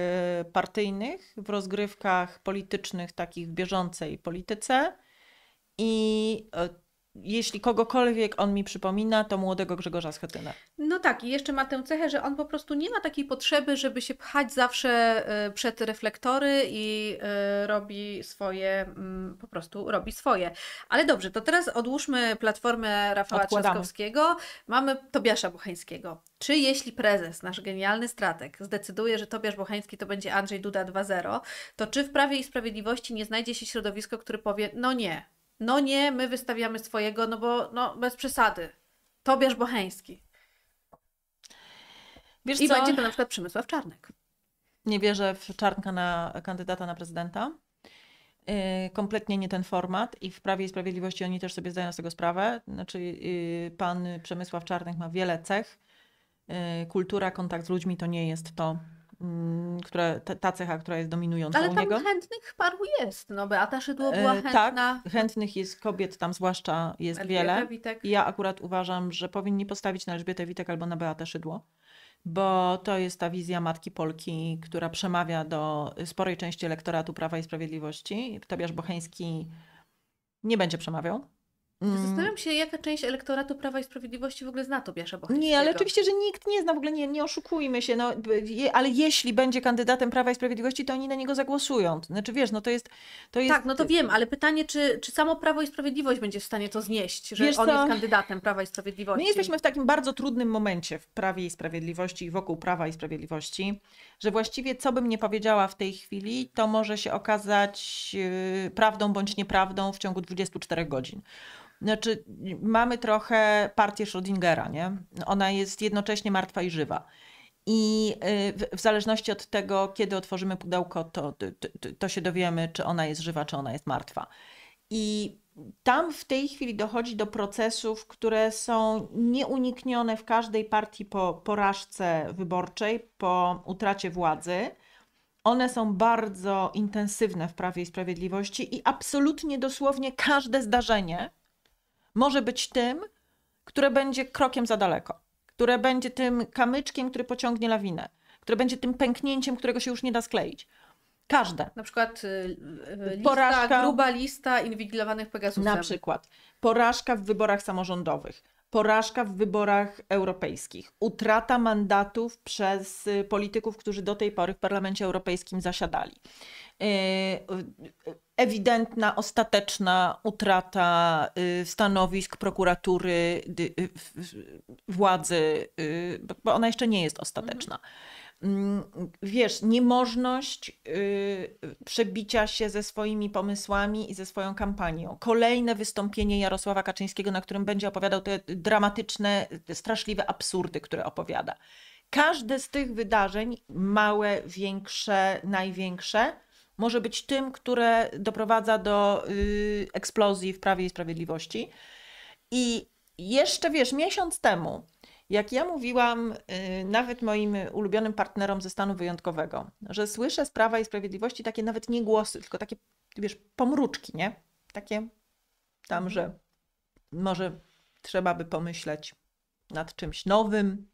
partyjnych, w rozgrywkach politycznych, takich w bieżącej polityce. I y, jeśli kogokolwiek on mi przypomina, to młodego Grzegorza Schetyna. No tak, i jeszcze ma tę cechę, że on po prostu nie ma takiej potrzeby, żeby się pchać zawsze e, przed reflektory i e, robi swoje, mm, po prostu robi swoje. Ale dobrze, to teraz odłóżmy platformę Rafała Odkładamy. Trzaskowskiego. Mamy Tobiasza Bocheńskiego. Czy jeśli prezes, nasz genialny strateg, zdecyduje, że Tobiasz Bocheński to będzie Andrzej Duda 2.0, to czy w Prawie i Sprawiedliwości nie znajdzie się środowisko, które powie, no nie, no nie, my wystawiamy swojego, no bo no, bez przesady. Tobiasz Bocheński. Wiesz I co? będzie to na przykład Przemysław Czarnek. Nie wierzę w Czarnka na kandydata na prezydenta. Y, kompletnie nie ten format i w Prawie i Sprawiedliwości oni też sobie zdają z tego sprawę. Znaczy, yy, pan Przemysław Czarnek ma wiele cech. Y, kultura, kontakt z ludźmi to nie jest to, Mm, która, ta, ta, cecha, która jest dominująca Ale u niego. Ale chętnych paru jest, no Beata Szydło była e, tak, chętna. Tak, chętnych jest kobiet tam zwłaszcza jest Elżbieta wiele. Witek. I ja akurat uważam, że powinni postawić na Elżbietę Witek albo na Beatę Szydło, bo to jest ta wizja matki Polki, która przemawia do sporej części elektoratu Prawa i Sprawiedliwości. Tobiasz Bocheński nie będzie przemawiał Mhm. Zastanawiam się, jaka część elektoratu Prawa i Sprawiedliwości w ogóle zna Tobiasza Bochnickiego. Nie, ale oczywiście, że nikt nie zna, w ogóle nie, nie oszukujmy się, no, je, ale jeśli będzie kandydatem Prawa i Sprawiedliwości, to oni na niego zagłosują. Znaczy wiesz, no to jest... To jest... Tak, no to wiem, ale pytanie, czy, czy samo Prawo i Sprawiedliwość będzie w stanie to znieść, że wiesz on co? jest kandydatem Prawa i Sprawiedliwości? My jesteśmy w takim bardzo trudnym momencie w Prawie i Sprawiedliwości i wokół Prawa i Sprawiedliwości, że właściwie co bym nie powiedziała w tej chwili, to może się okazać yy, prawdą bądź nieprawdą w ciągu 24 godzin. Znaczy, mamy trochę partię Schrödingera, nie? Ona jest jednocześnie martwa i żywa. I y, w zależności od tego, kiedy otworzymy pudełko, to, to, to, się dowiemy, czy ona jest żywa, czy ona jest martwa. I tam w tej chwili dochodzi do procesów, które są nieuniknione w każdej partii po porażce wyborczej, po utracie władzy. One są bardzo intensywne w Prawie i Sprawiedliwości i absolutnie dosłownie każde zdarzenie może być tym, które będzie krokiem za daleko, które będzie tym kamyczkiem, który pociągnie lawinę, które będzie tym pęknięciem, którego się już nie da skleić. Każde. Na przykład y, y, lista, porażka, gruba lista inwigilowanych Pegasusem. Na przykład porażka w wyborach samorządowych, porażka w wyborach europejskich, utrata mandatów przez y, polityków, którzy do tej pory w Parlamencie Europejskim zasiadali. Y, y, ewidentna, ostateczna utrata y, stanowisk prokuratury, władzy, bo ona jeszcze nie jest ostateczna. Mhm. Mm, wiesz, niemożność przebicia się ze swoimi pomysłami i ze swoją kampanią. Kolejne wystąpienie Jarosława Kaczyńskiego, na którym będzie opowiadał te dramatyczne, te straszliwe absurdy, które opowiada. Każde z tych wydarzeń, małe, większe, największe, może być tym, które doprowadza do y, eksplozji w Prawie i Sprawiedliwości. I jeszcze wiesz, miesiąc temu, jak ja mówiłam y, nawet moim ulubionym partnerom ze stanu wyjątkowego, że słyszę z Prawa i Sprawiedliwości takie nawet nie głosy, tylko takie, wiesz, pomruczki, nie? Takie tam, mhm. że może trzeba by pomyśleć nad czymś nowym,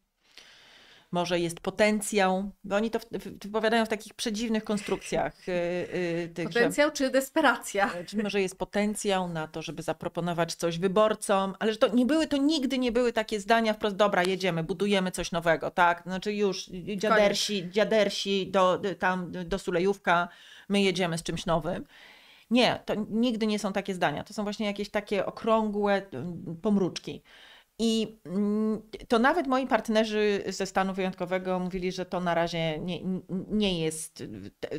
może jest potencjał, bo oni to wypowiadają w takich przedziwnych konstrukcjach. Yy, tych, potencjał że, czy desperacja? Czy może jest potencjał na to, żeby zaproponować coś wyborcom, ale że to nie były, to nigdy nie były takie zdania wprost, dobra, jedziemy, budujemy coś nowego, tak? Znaczy już dziadersi, dziadersi do, tam do Sulejówka, my jedziemy z czymś nowym. Nie, to nigdy nie są takie zdania. To są właśnie jakieś takie okrągłe y, pomruczki. I mm, to nawet moi partnerzy ze stanu wyjątkowego mówili, że to na razie nie, nie jest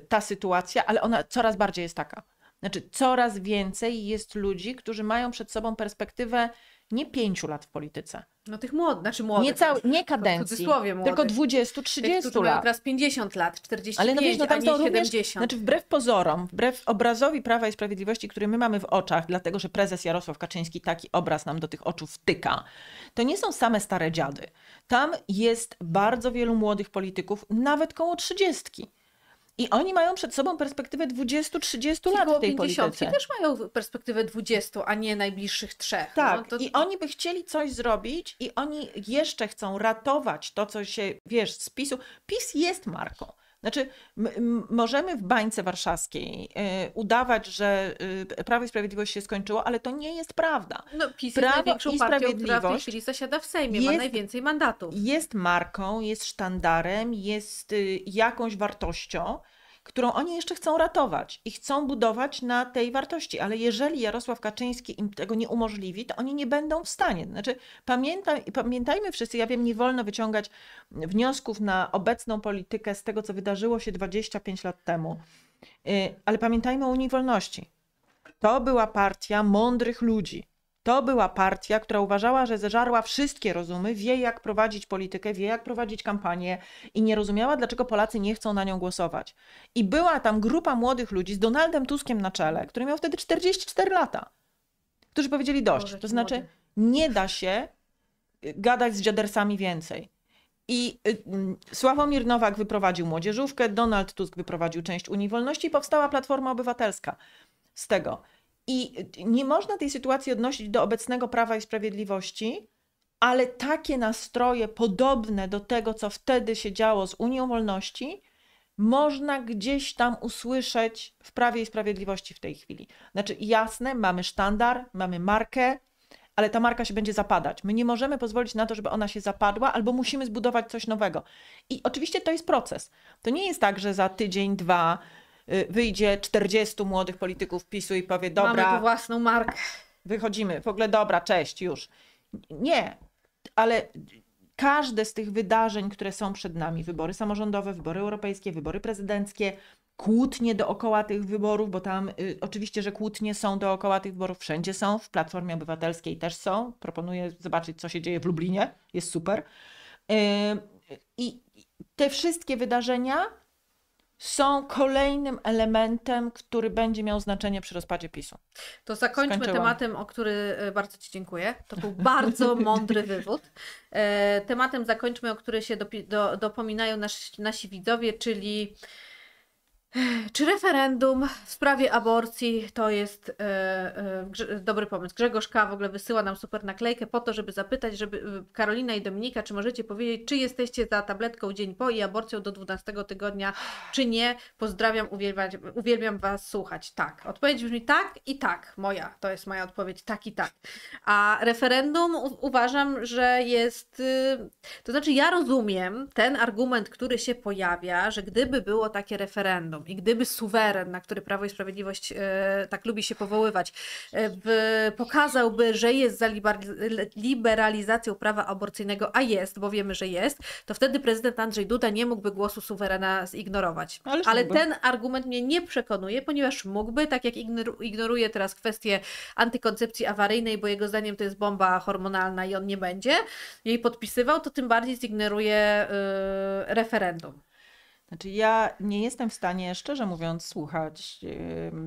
ta sytuacja, ale ona coraz bardziej jest taka. Znaczy, coraz więcej jest ludzi, którzy mają przed sobą perspektywę nie pięciu lat w polityce. No tych młodych, znaczy młodych. Nie, cał, nie kadencji, młodych, tylko 20, 30 tych, lat. teraz 50 lat, 45, Ale no wiesz, no tam to nie 70. Znaczy wbrew pozorom, wbrew obrazowi Prawa i Sprawiedliwości, który my mamy w oczach, dlatego że prezes Jarosław Kaczyński taki obraz nam do tych oczu wtyka, to nie są same stare dziady. Tam jest bardzo wielu młodych polityków, nawet koło trzydziestki i oni mają przed sobą perspektywę 20-30 lat w tej 50 polityce. też mają perspektywę 20, a nie najbliższych trzech. No tak, no, to... i oni by chcieli coś zrobić i oni jeszcze chcą ratować to, co się, wiesz, z PiSu. PiS jest marką. Znaczy, możemy w bańce warszawskiej y, udawać, że y, Prawo i Sprawiedliwość się skończyło, ale to nie jest prawda. No, PiS Prawo jest największą i Sprawiedliwość partią, która w zasiada w Sejmie, jest, ma najwięcej mandatów. Jest marką, jest sztandarem, jest y, jakąś wartością, którą oni jeszcze chcą ratować i chcą budować na tej wartości. Ale jeżeli Jarosław Kaczyński im tego nie umożliwi, to oni nie będą w stanie. Znaczy, pamiętaj, pamiętajmy wszyscy, ja wiem, nie wolno wyciągać wniosków na obecną politykę z tego, co wydarzyło się 25 lat temu, y, ale pamiętajmy o Unii Wolności. To była partia mądrych ludzi to była partia, która uważała, że zeżarła wszystkie rozumy, wie jak prowadzić politykę, wie jak prowadzić kampanię i nie rozumiała, dlaczego Polacy nie chcą na nią głosować. I była tam grupa młodych ludzi z Donaldem Tuskiem na czele, który miał wtedy 44 lata, którzy powiedzieli dość. To znaczy, nie da się y, gadać z dziadersami więcej. I y, mm, Sławomir Nowak wyprowadził młodzieżówkę, Donald Tusk wyprowadził część Unii Wolności i powstała Platforma Obywatelska z tego. I nie można tej sytuacji odnosić do obecnego prawa i sprawiedliwości, ale takie nastroje podobne do tego, co wtedy się działo z Unią Wolności, można gdzieś tam usłyszeć w prawie i sprawiedliwości w tej chwili. Znaczy, jasne, mamy sztandar, mamy markę, ale ta marka się będzie zapadać. My nie możemy pozwolić na to, żeby ona się zapadła, albo musimy zbudować coś nowego. I oczywiście to jest proces. To nie jest tak, że za tydzień, dwa Y, wyjdzie 40 młodych polityków PiSu i powie, dobra... Mamy własną markę. Wychodzimy, w ogóle dobra, cześć, już. Nie, ale każde z tych wydarzeń, które są przed nami, wybory samorządowe, wybory europejskie, wybory prezydenckie, kłótnie dookoła tych wyborów, bo tam y, oczywiście, że kłótnie są dookoła tych wyborów, wszędzie są, w Platformie Obywatelskiej też są. Proponuję zobaczyć, co się dzieje w Lublinie, jest super. Y, I y, te wszystkie wydarzenia są kolejnym elementem, który będzie miał znaczenie przy rozpadzie PiSu. To zakończmy Skończyłam. tematem, o który e, bardzo Ci dziękuję. To był bardzo mądry wywód. E, tematem zakończmy, o który się dopi- do, dopominają nasi, nasi widzowie, czyli czy referendum w sprawie aborcji to jest e, e, dobry pomysł? Grzegorz K. w ogóle wysyła nam super naklejkę po to, żeby zapytać, żeby e, Karolina i Dominika, czy możecie powiedzieć, czy jesteście za tabletką dzień po i aborcją do 12 tygodnia, czy nie? Pozdrawiam, uwielbiam, uwielbiam Was słuchać. Tak. Odpowiedź brzmi tak i tak. Moja, to jest moja odpowiedź, tak i tak. A referendum u- uważam, że jest. Y, to znaczy, ja rozumiem ten argument, który się pojawia, że gdyby było takie referendum, i gdyby suweren, na który Prawo i Sprawiedliwość e, tak lubi się powoływać, e, pokazałby, że jest za liberalizacją prawa aborcyjnego, a jest, bo wiemy, że jest, to wtedy prezydent Andrzej Duda nie mógłby głosu suwerena zignorować. Ale, ten argument mnie nie przekonuje, ponieważ mógłby, tak jak ignoruje teraz kwestię antykoncepcji awaryjnej, bo jego zdaniem to jest bomba hormonalna i on nie będzie jej podpisywał, to tym bardziej zignoruje y, referendum. Znaczy, ja nie jestem w stanie, szczerze mówiąc, słuchać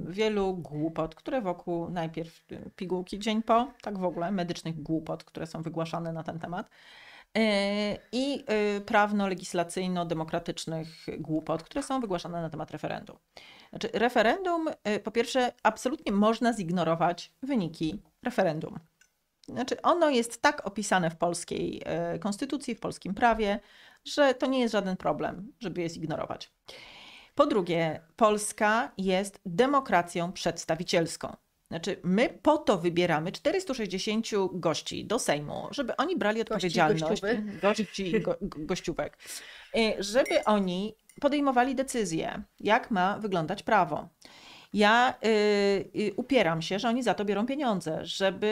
wielu głupot, które wokół najpierw pigułki dzień po, tak w ogóle medycznych głupot, które są wygłaszane na ten temat. E, I e, prawno-legislacyjno-demokratycznych głupot, które są wygłaszane na temat referendum. Znaczy, referendum, e, po pierwsze, absolutnie można zignorować wyniki referendum. Znaczy, ono jest tak opisane w polskiej konstytucji, w polskim prawie, że to nie jest żaden problem, żeby je zignorować. Po drugie, Polska jest demokracją przedstawicielską. Znaczy, my po to wybieramy 460 gości do Sejmu, żeby oni brali odpowiedzialność, gości, go, gościówek, y, żeby oni podejmowali decyzje, jak ma wyglądać prawo. Ja y, y, upieram się, że oni za to biorą pieniądze, żeby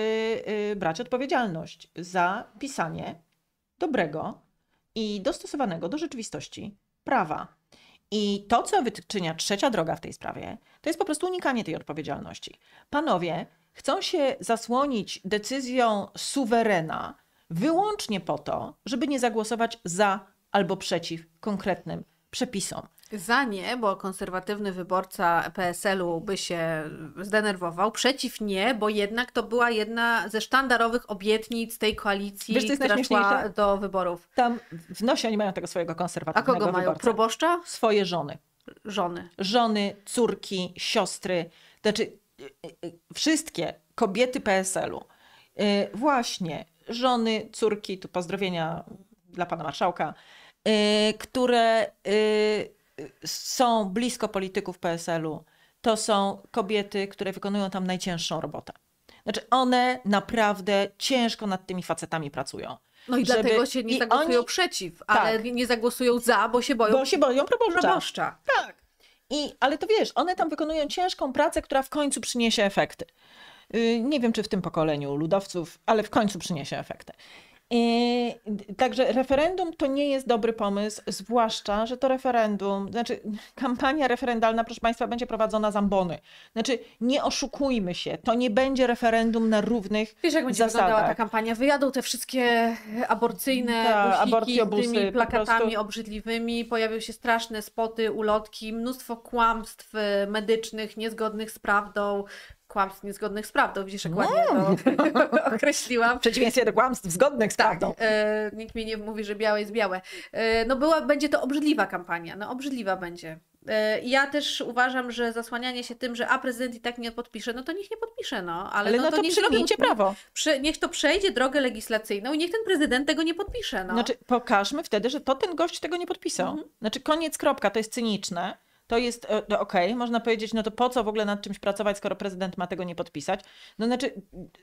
y, brać odpowiedzialność za pisanie dobrego i dostosowanego do rzeczywistości prawa. I to, co wyczynia trzecia droga w tej sprawie, to jest po prostu unikanie tej odpowiedzialności. Panowie chcą się zasłonić decyzją suwerena wyłącznie po to, żeby nie zagłosować za albo przeciw konkretnym przepisom. Za nie, bo konserwatywny wyborca PSL-u by się zdenerwował. Przeciw nie, bo jednak to była jedna ze sztandarowych obietnic tej koalicji, Wiesz, która szła do wyborów. Tam w nosie oni mają tego swojego konserwatywnego A kogo mają? Wyborcę. Proboszcza? Swoje żony. Żony. Żony, córki, siostry. Znaczy y, y, y, wszystkie kobiety PSL-u. Właśnie żony, córki, tu pozdrowienia dla pana marszałka, które są blisko polityków PSL-u, to są kobiety, które wykonują tam najcięższą robotę. Znaczy one naprawdę ciężko nad tymi facetami pracują. No i żeby... dlatego się nie I zagłosują oni... przeciw, ale tak. nie zagłosują za, bo się boją, bo się boją proboszcza. proboszcza. Tak. I, ale to wiesz, one tam wykonują ciężką pracę, która w końcu przyniesie efekty. Y, nie wiem, czy w tym pokoleniu ludowców, ale w końcu przyniesie efekty. Także referendum to nie jest dobry pomysł, zwłaszcza, że to referendum, znaczy kampania referendalna, proszę Państwa, będzie prowadzona z ambony. Znaczy, nie oszukujmy się, to nie będzie referendum na równych Wiesz, jak będzie zasadach. wyglądała ta kampania? Wyjadą te wszystkie aborcyjne ta, busiki, z tymi plakatami prostu... obrzydliwymi, pojawią się straszne spoty, ulotki, mnóstwo kłamstw e, medycznych, niezgodnych z prawdą, kłamstw niezgodnych z prawdą. Widzisz, jak no. ładnie to określiłam. W przeciwieństwie do kłamstw zgodnych z prawdą. Tak, e, nikt mi nie mówi, że białe jest białe. E, no była, będzie to obrzydliwa kampania. No obrzydliwa będzie. E, ja też uważam, że zasłanianie się tym, że a prezydent i tak nie podpisze, no to niech nie podpisze, no. Ale, ale no, no to, to przyrobicie prawo. niech to przejdzie drogę legislacyjną i niech ten prezydent tego nie podpisze, no. Znaczy pokażmy wtedy, że to ten gość tego nie podpisał. Mhm. Znaczy koniec, kropka, to jest cyniczne to jest e, no okej, okay, można powiedzieć, no to po co w ogóle nad czymś pracować, skoro prezydent ma tego nie podpisać? No znaczy,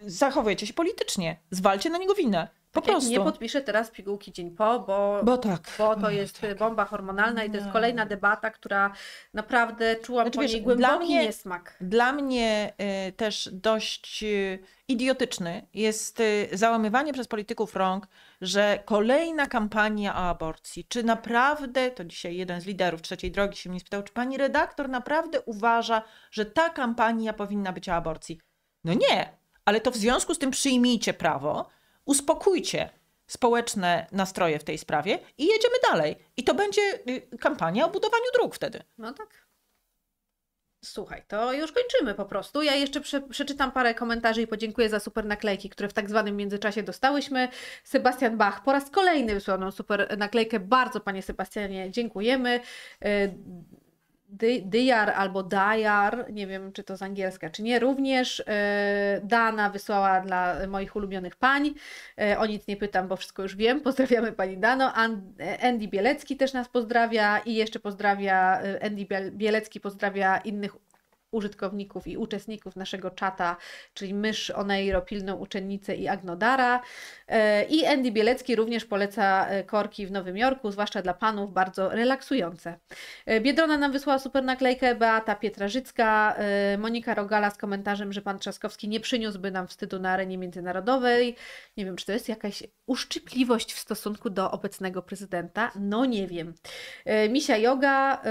zachowujecie się politycznie, zwalcie na niego winę. Po tak prostu. Nie podpiszę teraz pigułki dzień po, bo, bo, tak. bo to no, jest tak. bomba hormonalna i to jest no. kolejna debata, która naprawdę czułam znaczy, po niej głęboki dla mnie, niesmak. Dla mnie y, też dość y, idiotyczny jest y, załamywanie przez polityków rąk, że kolejna kampania o aborcji, czy naprawdę, to dzisiaj jeden z liderów trzeciej drogi się mnie spytał, czy pani redaktor naprawdę uważa, że ta kampania powinna być o aborcji? No nie, ale to w związku z tym przyjmijcie prawo, uspokójcie społeczne nastroje w tej sprawie i jedziemy dalej. I to będzie y, kampania o budowaniu dróg wtedy. No tak. Słuchaj, to już kończymy po prostu. Ja jeszcze prze, przeczytam parę komentarzy i podziękuję za super naklejki, które w tak zwanym międzyczasie dostałyśmy. Sebastian Bach po raz kolejny wysłał nam super naklejkę. Bardzo Panie Sebastianie dziękujemy. Y, dyjar albo dajar, nie wiem czy to z angielska, czy nie, również e, Dana wysłała dla moich ulubionych pań. E, o nic nie pytam, bo wszystko już wiem. Pozdrawiamy pani Dano. E, Andy Bielecki też nas pozdrawia i jeszcze pozdrawia, Andy Bielecki pozdrawia innych użytkowników i uczestników naszego czata, czyli Mysz, Oneiro, Pilną Uczennicę i Agnodara. E, I Andy Bielecki również poleca e, korki w Nowym Jorku, zwłaszcza dla panów, bardzo relaksujące. E, Biedrona nam wysłała super naklejkę, Beata Pietrażycka, Monika Rogala z komentarzem, że pan Trzaskowski nie przyniósłby nam wstydu na arenie międzynarodowej. Nie wiem, czy to jest jakaś uszczypliwość w stosunku do obecnego prezydenta? No nie wiem. Misia Joga,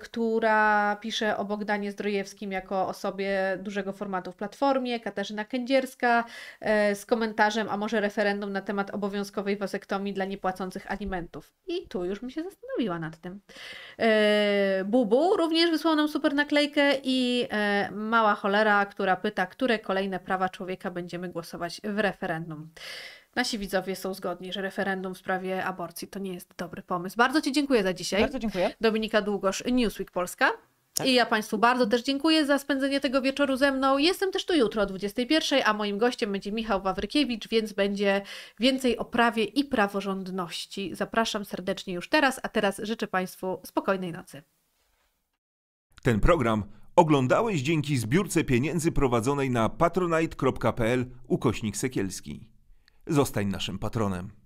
która pisze o Bogdanie Zdrojewskim, jako osobie dużego formatu w Platformie, Katarzyna Kędzierska e, z komentarzem, a może referendum na temat obowiązkowej wasektomii dla niepłacących alimentów. I tu już mi się zastanowiła nad tym. E, Bubu również wysłał nam super naklejkę i e, mała cholera, która pyta, które kolejne prawa człowieka będziemy głosować w referendum. Nasi widzowie są zgodni, że referendum w sprawie aborcji to nie jest dobry pomysł. Bardzo Ci dziękuję za dzisiaj. Bardzo dziękuję. Dominika Długosz, Newsweek Polska. Tak. I ja Państwu bardzo też dziękuję za spędzenie tego wieczoru ze mną. Jestem też tu jutro o 21, a moim gościem będzie Michał Wawrykiewicz, więc będzie więcej o prawie i praworządności. Zapraszam serdecznie już teraz, a teraz życzę Państwu spokojnej nocy. Ten program oglądałeś dzięki zbiórce pieniędzy prowadzonej na patronite.pl ukośnik Sekielski. Zostań naszym patronem.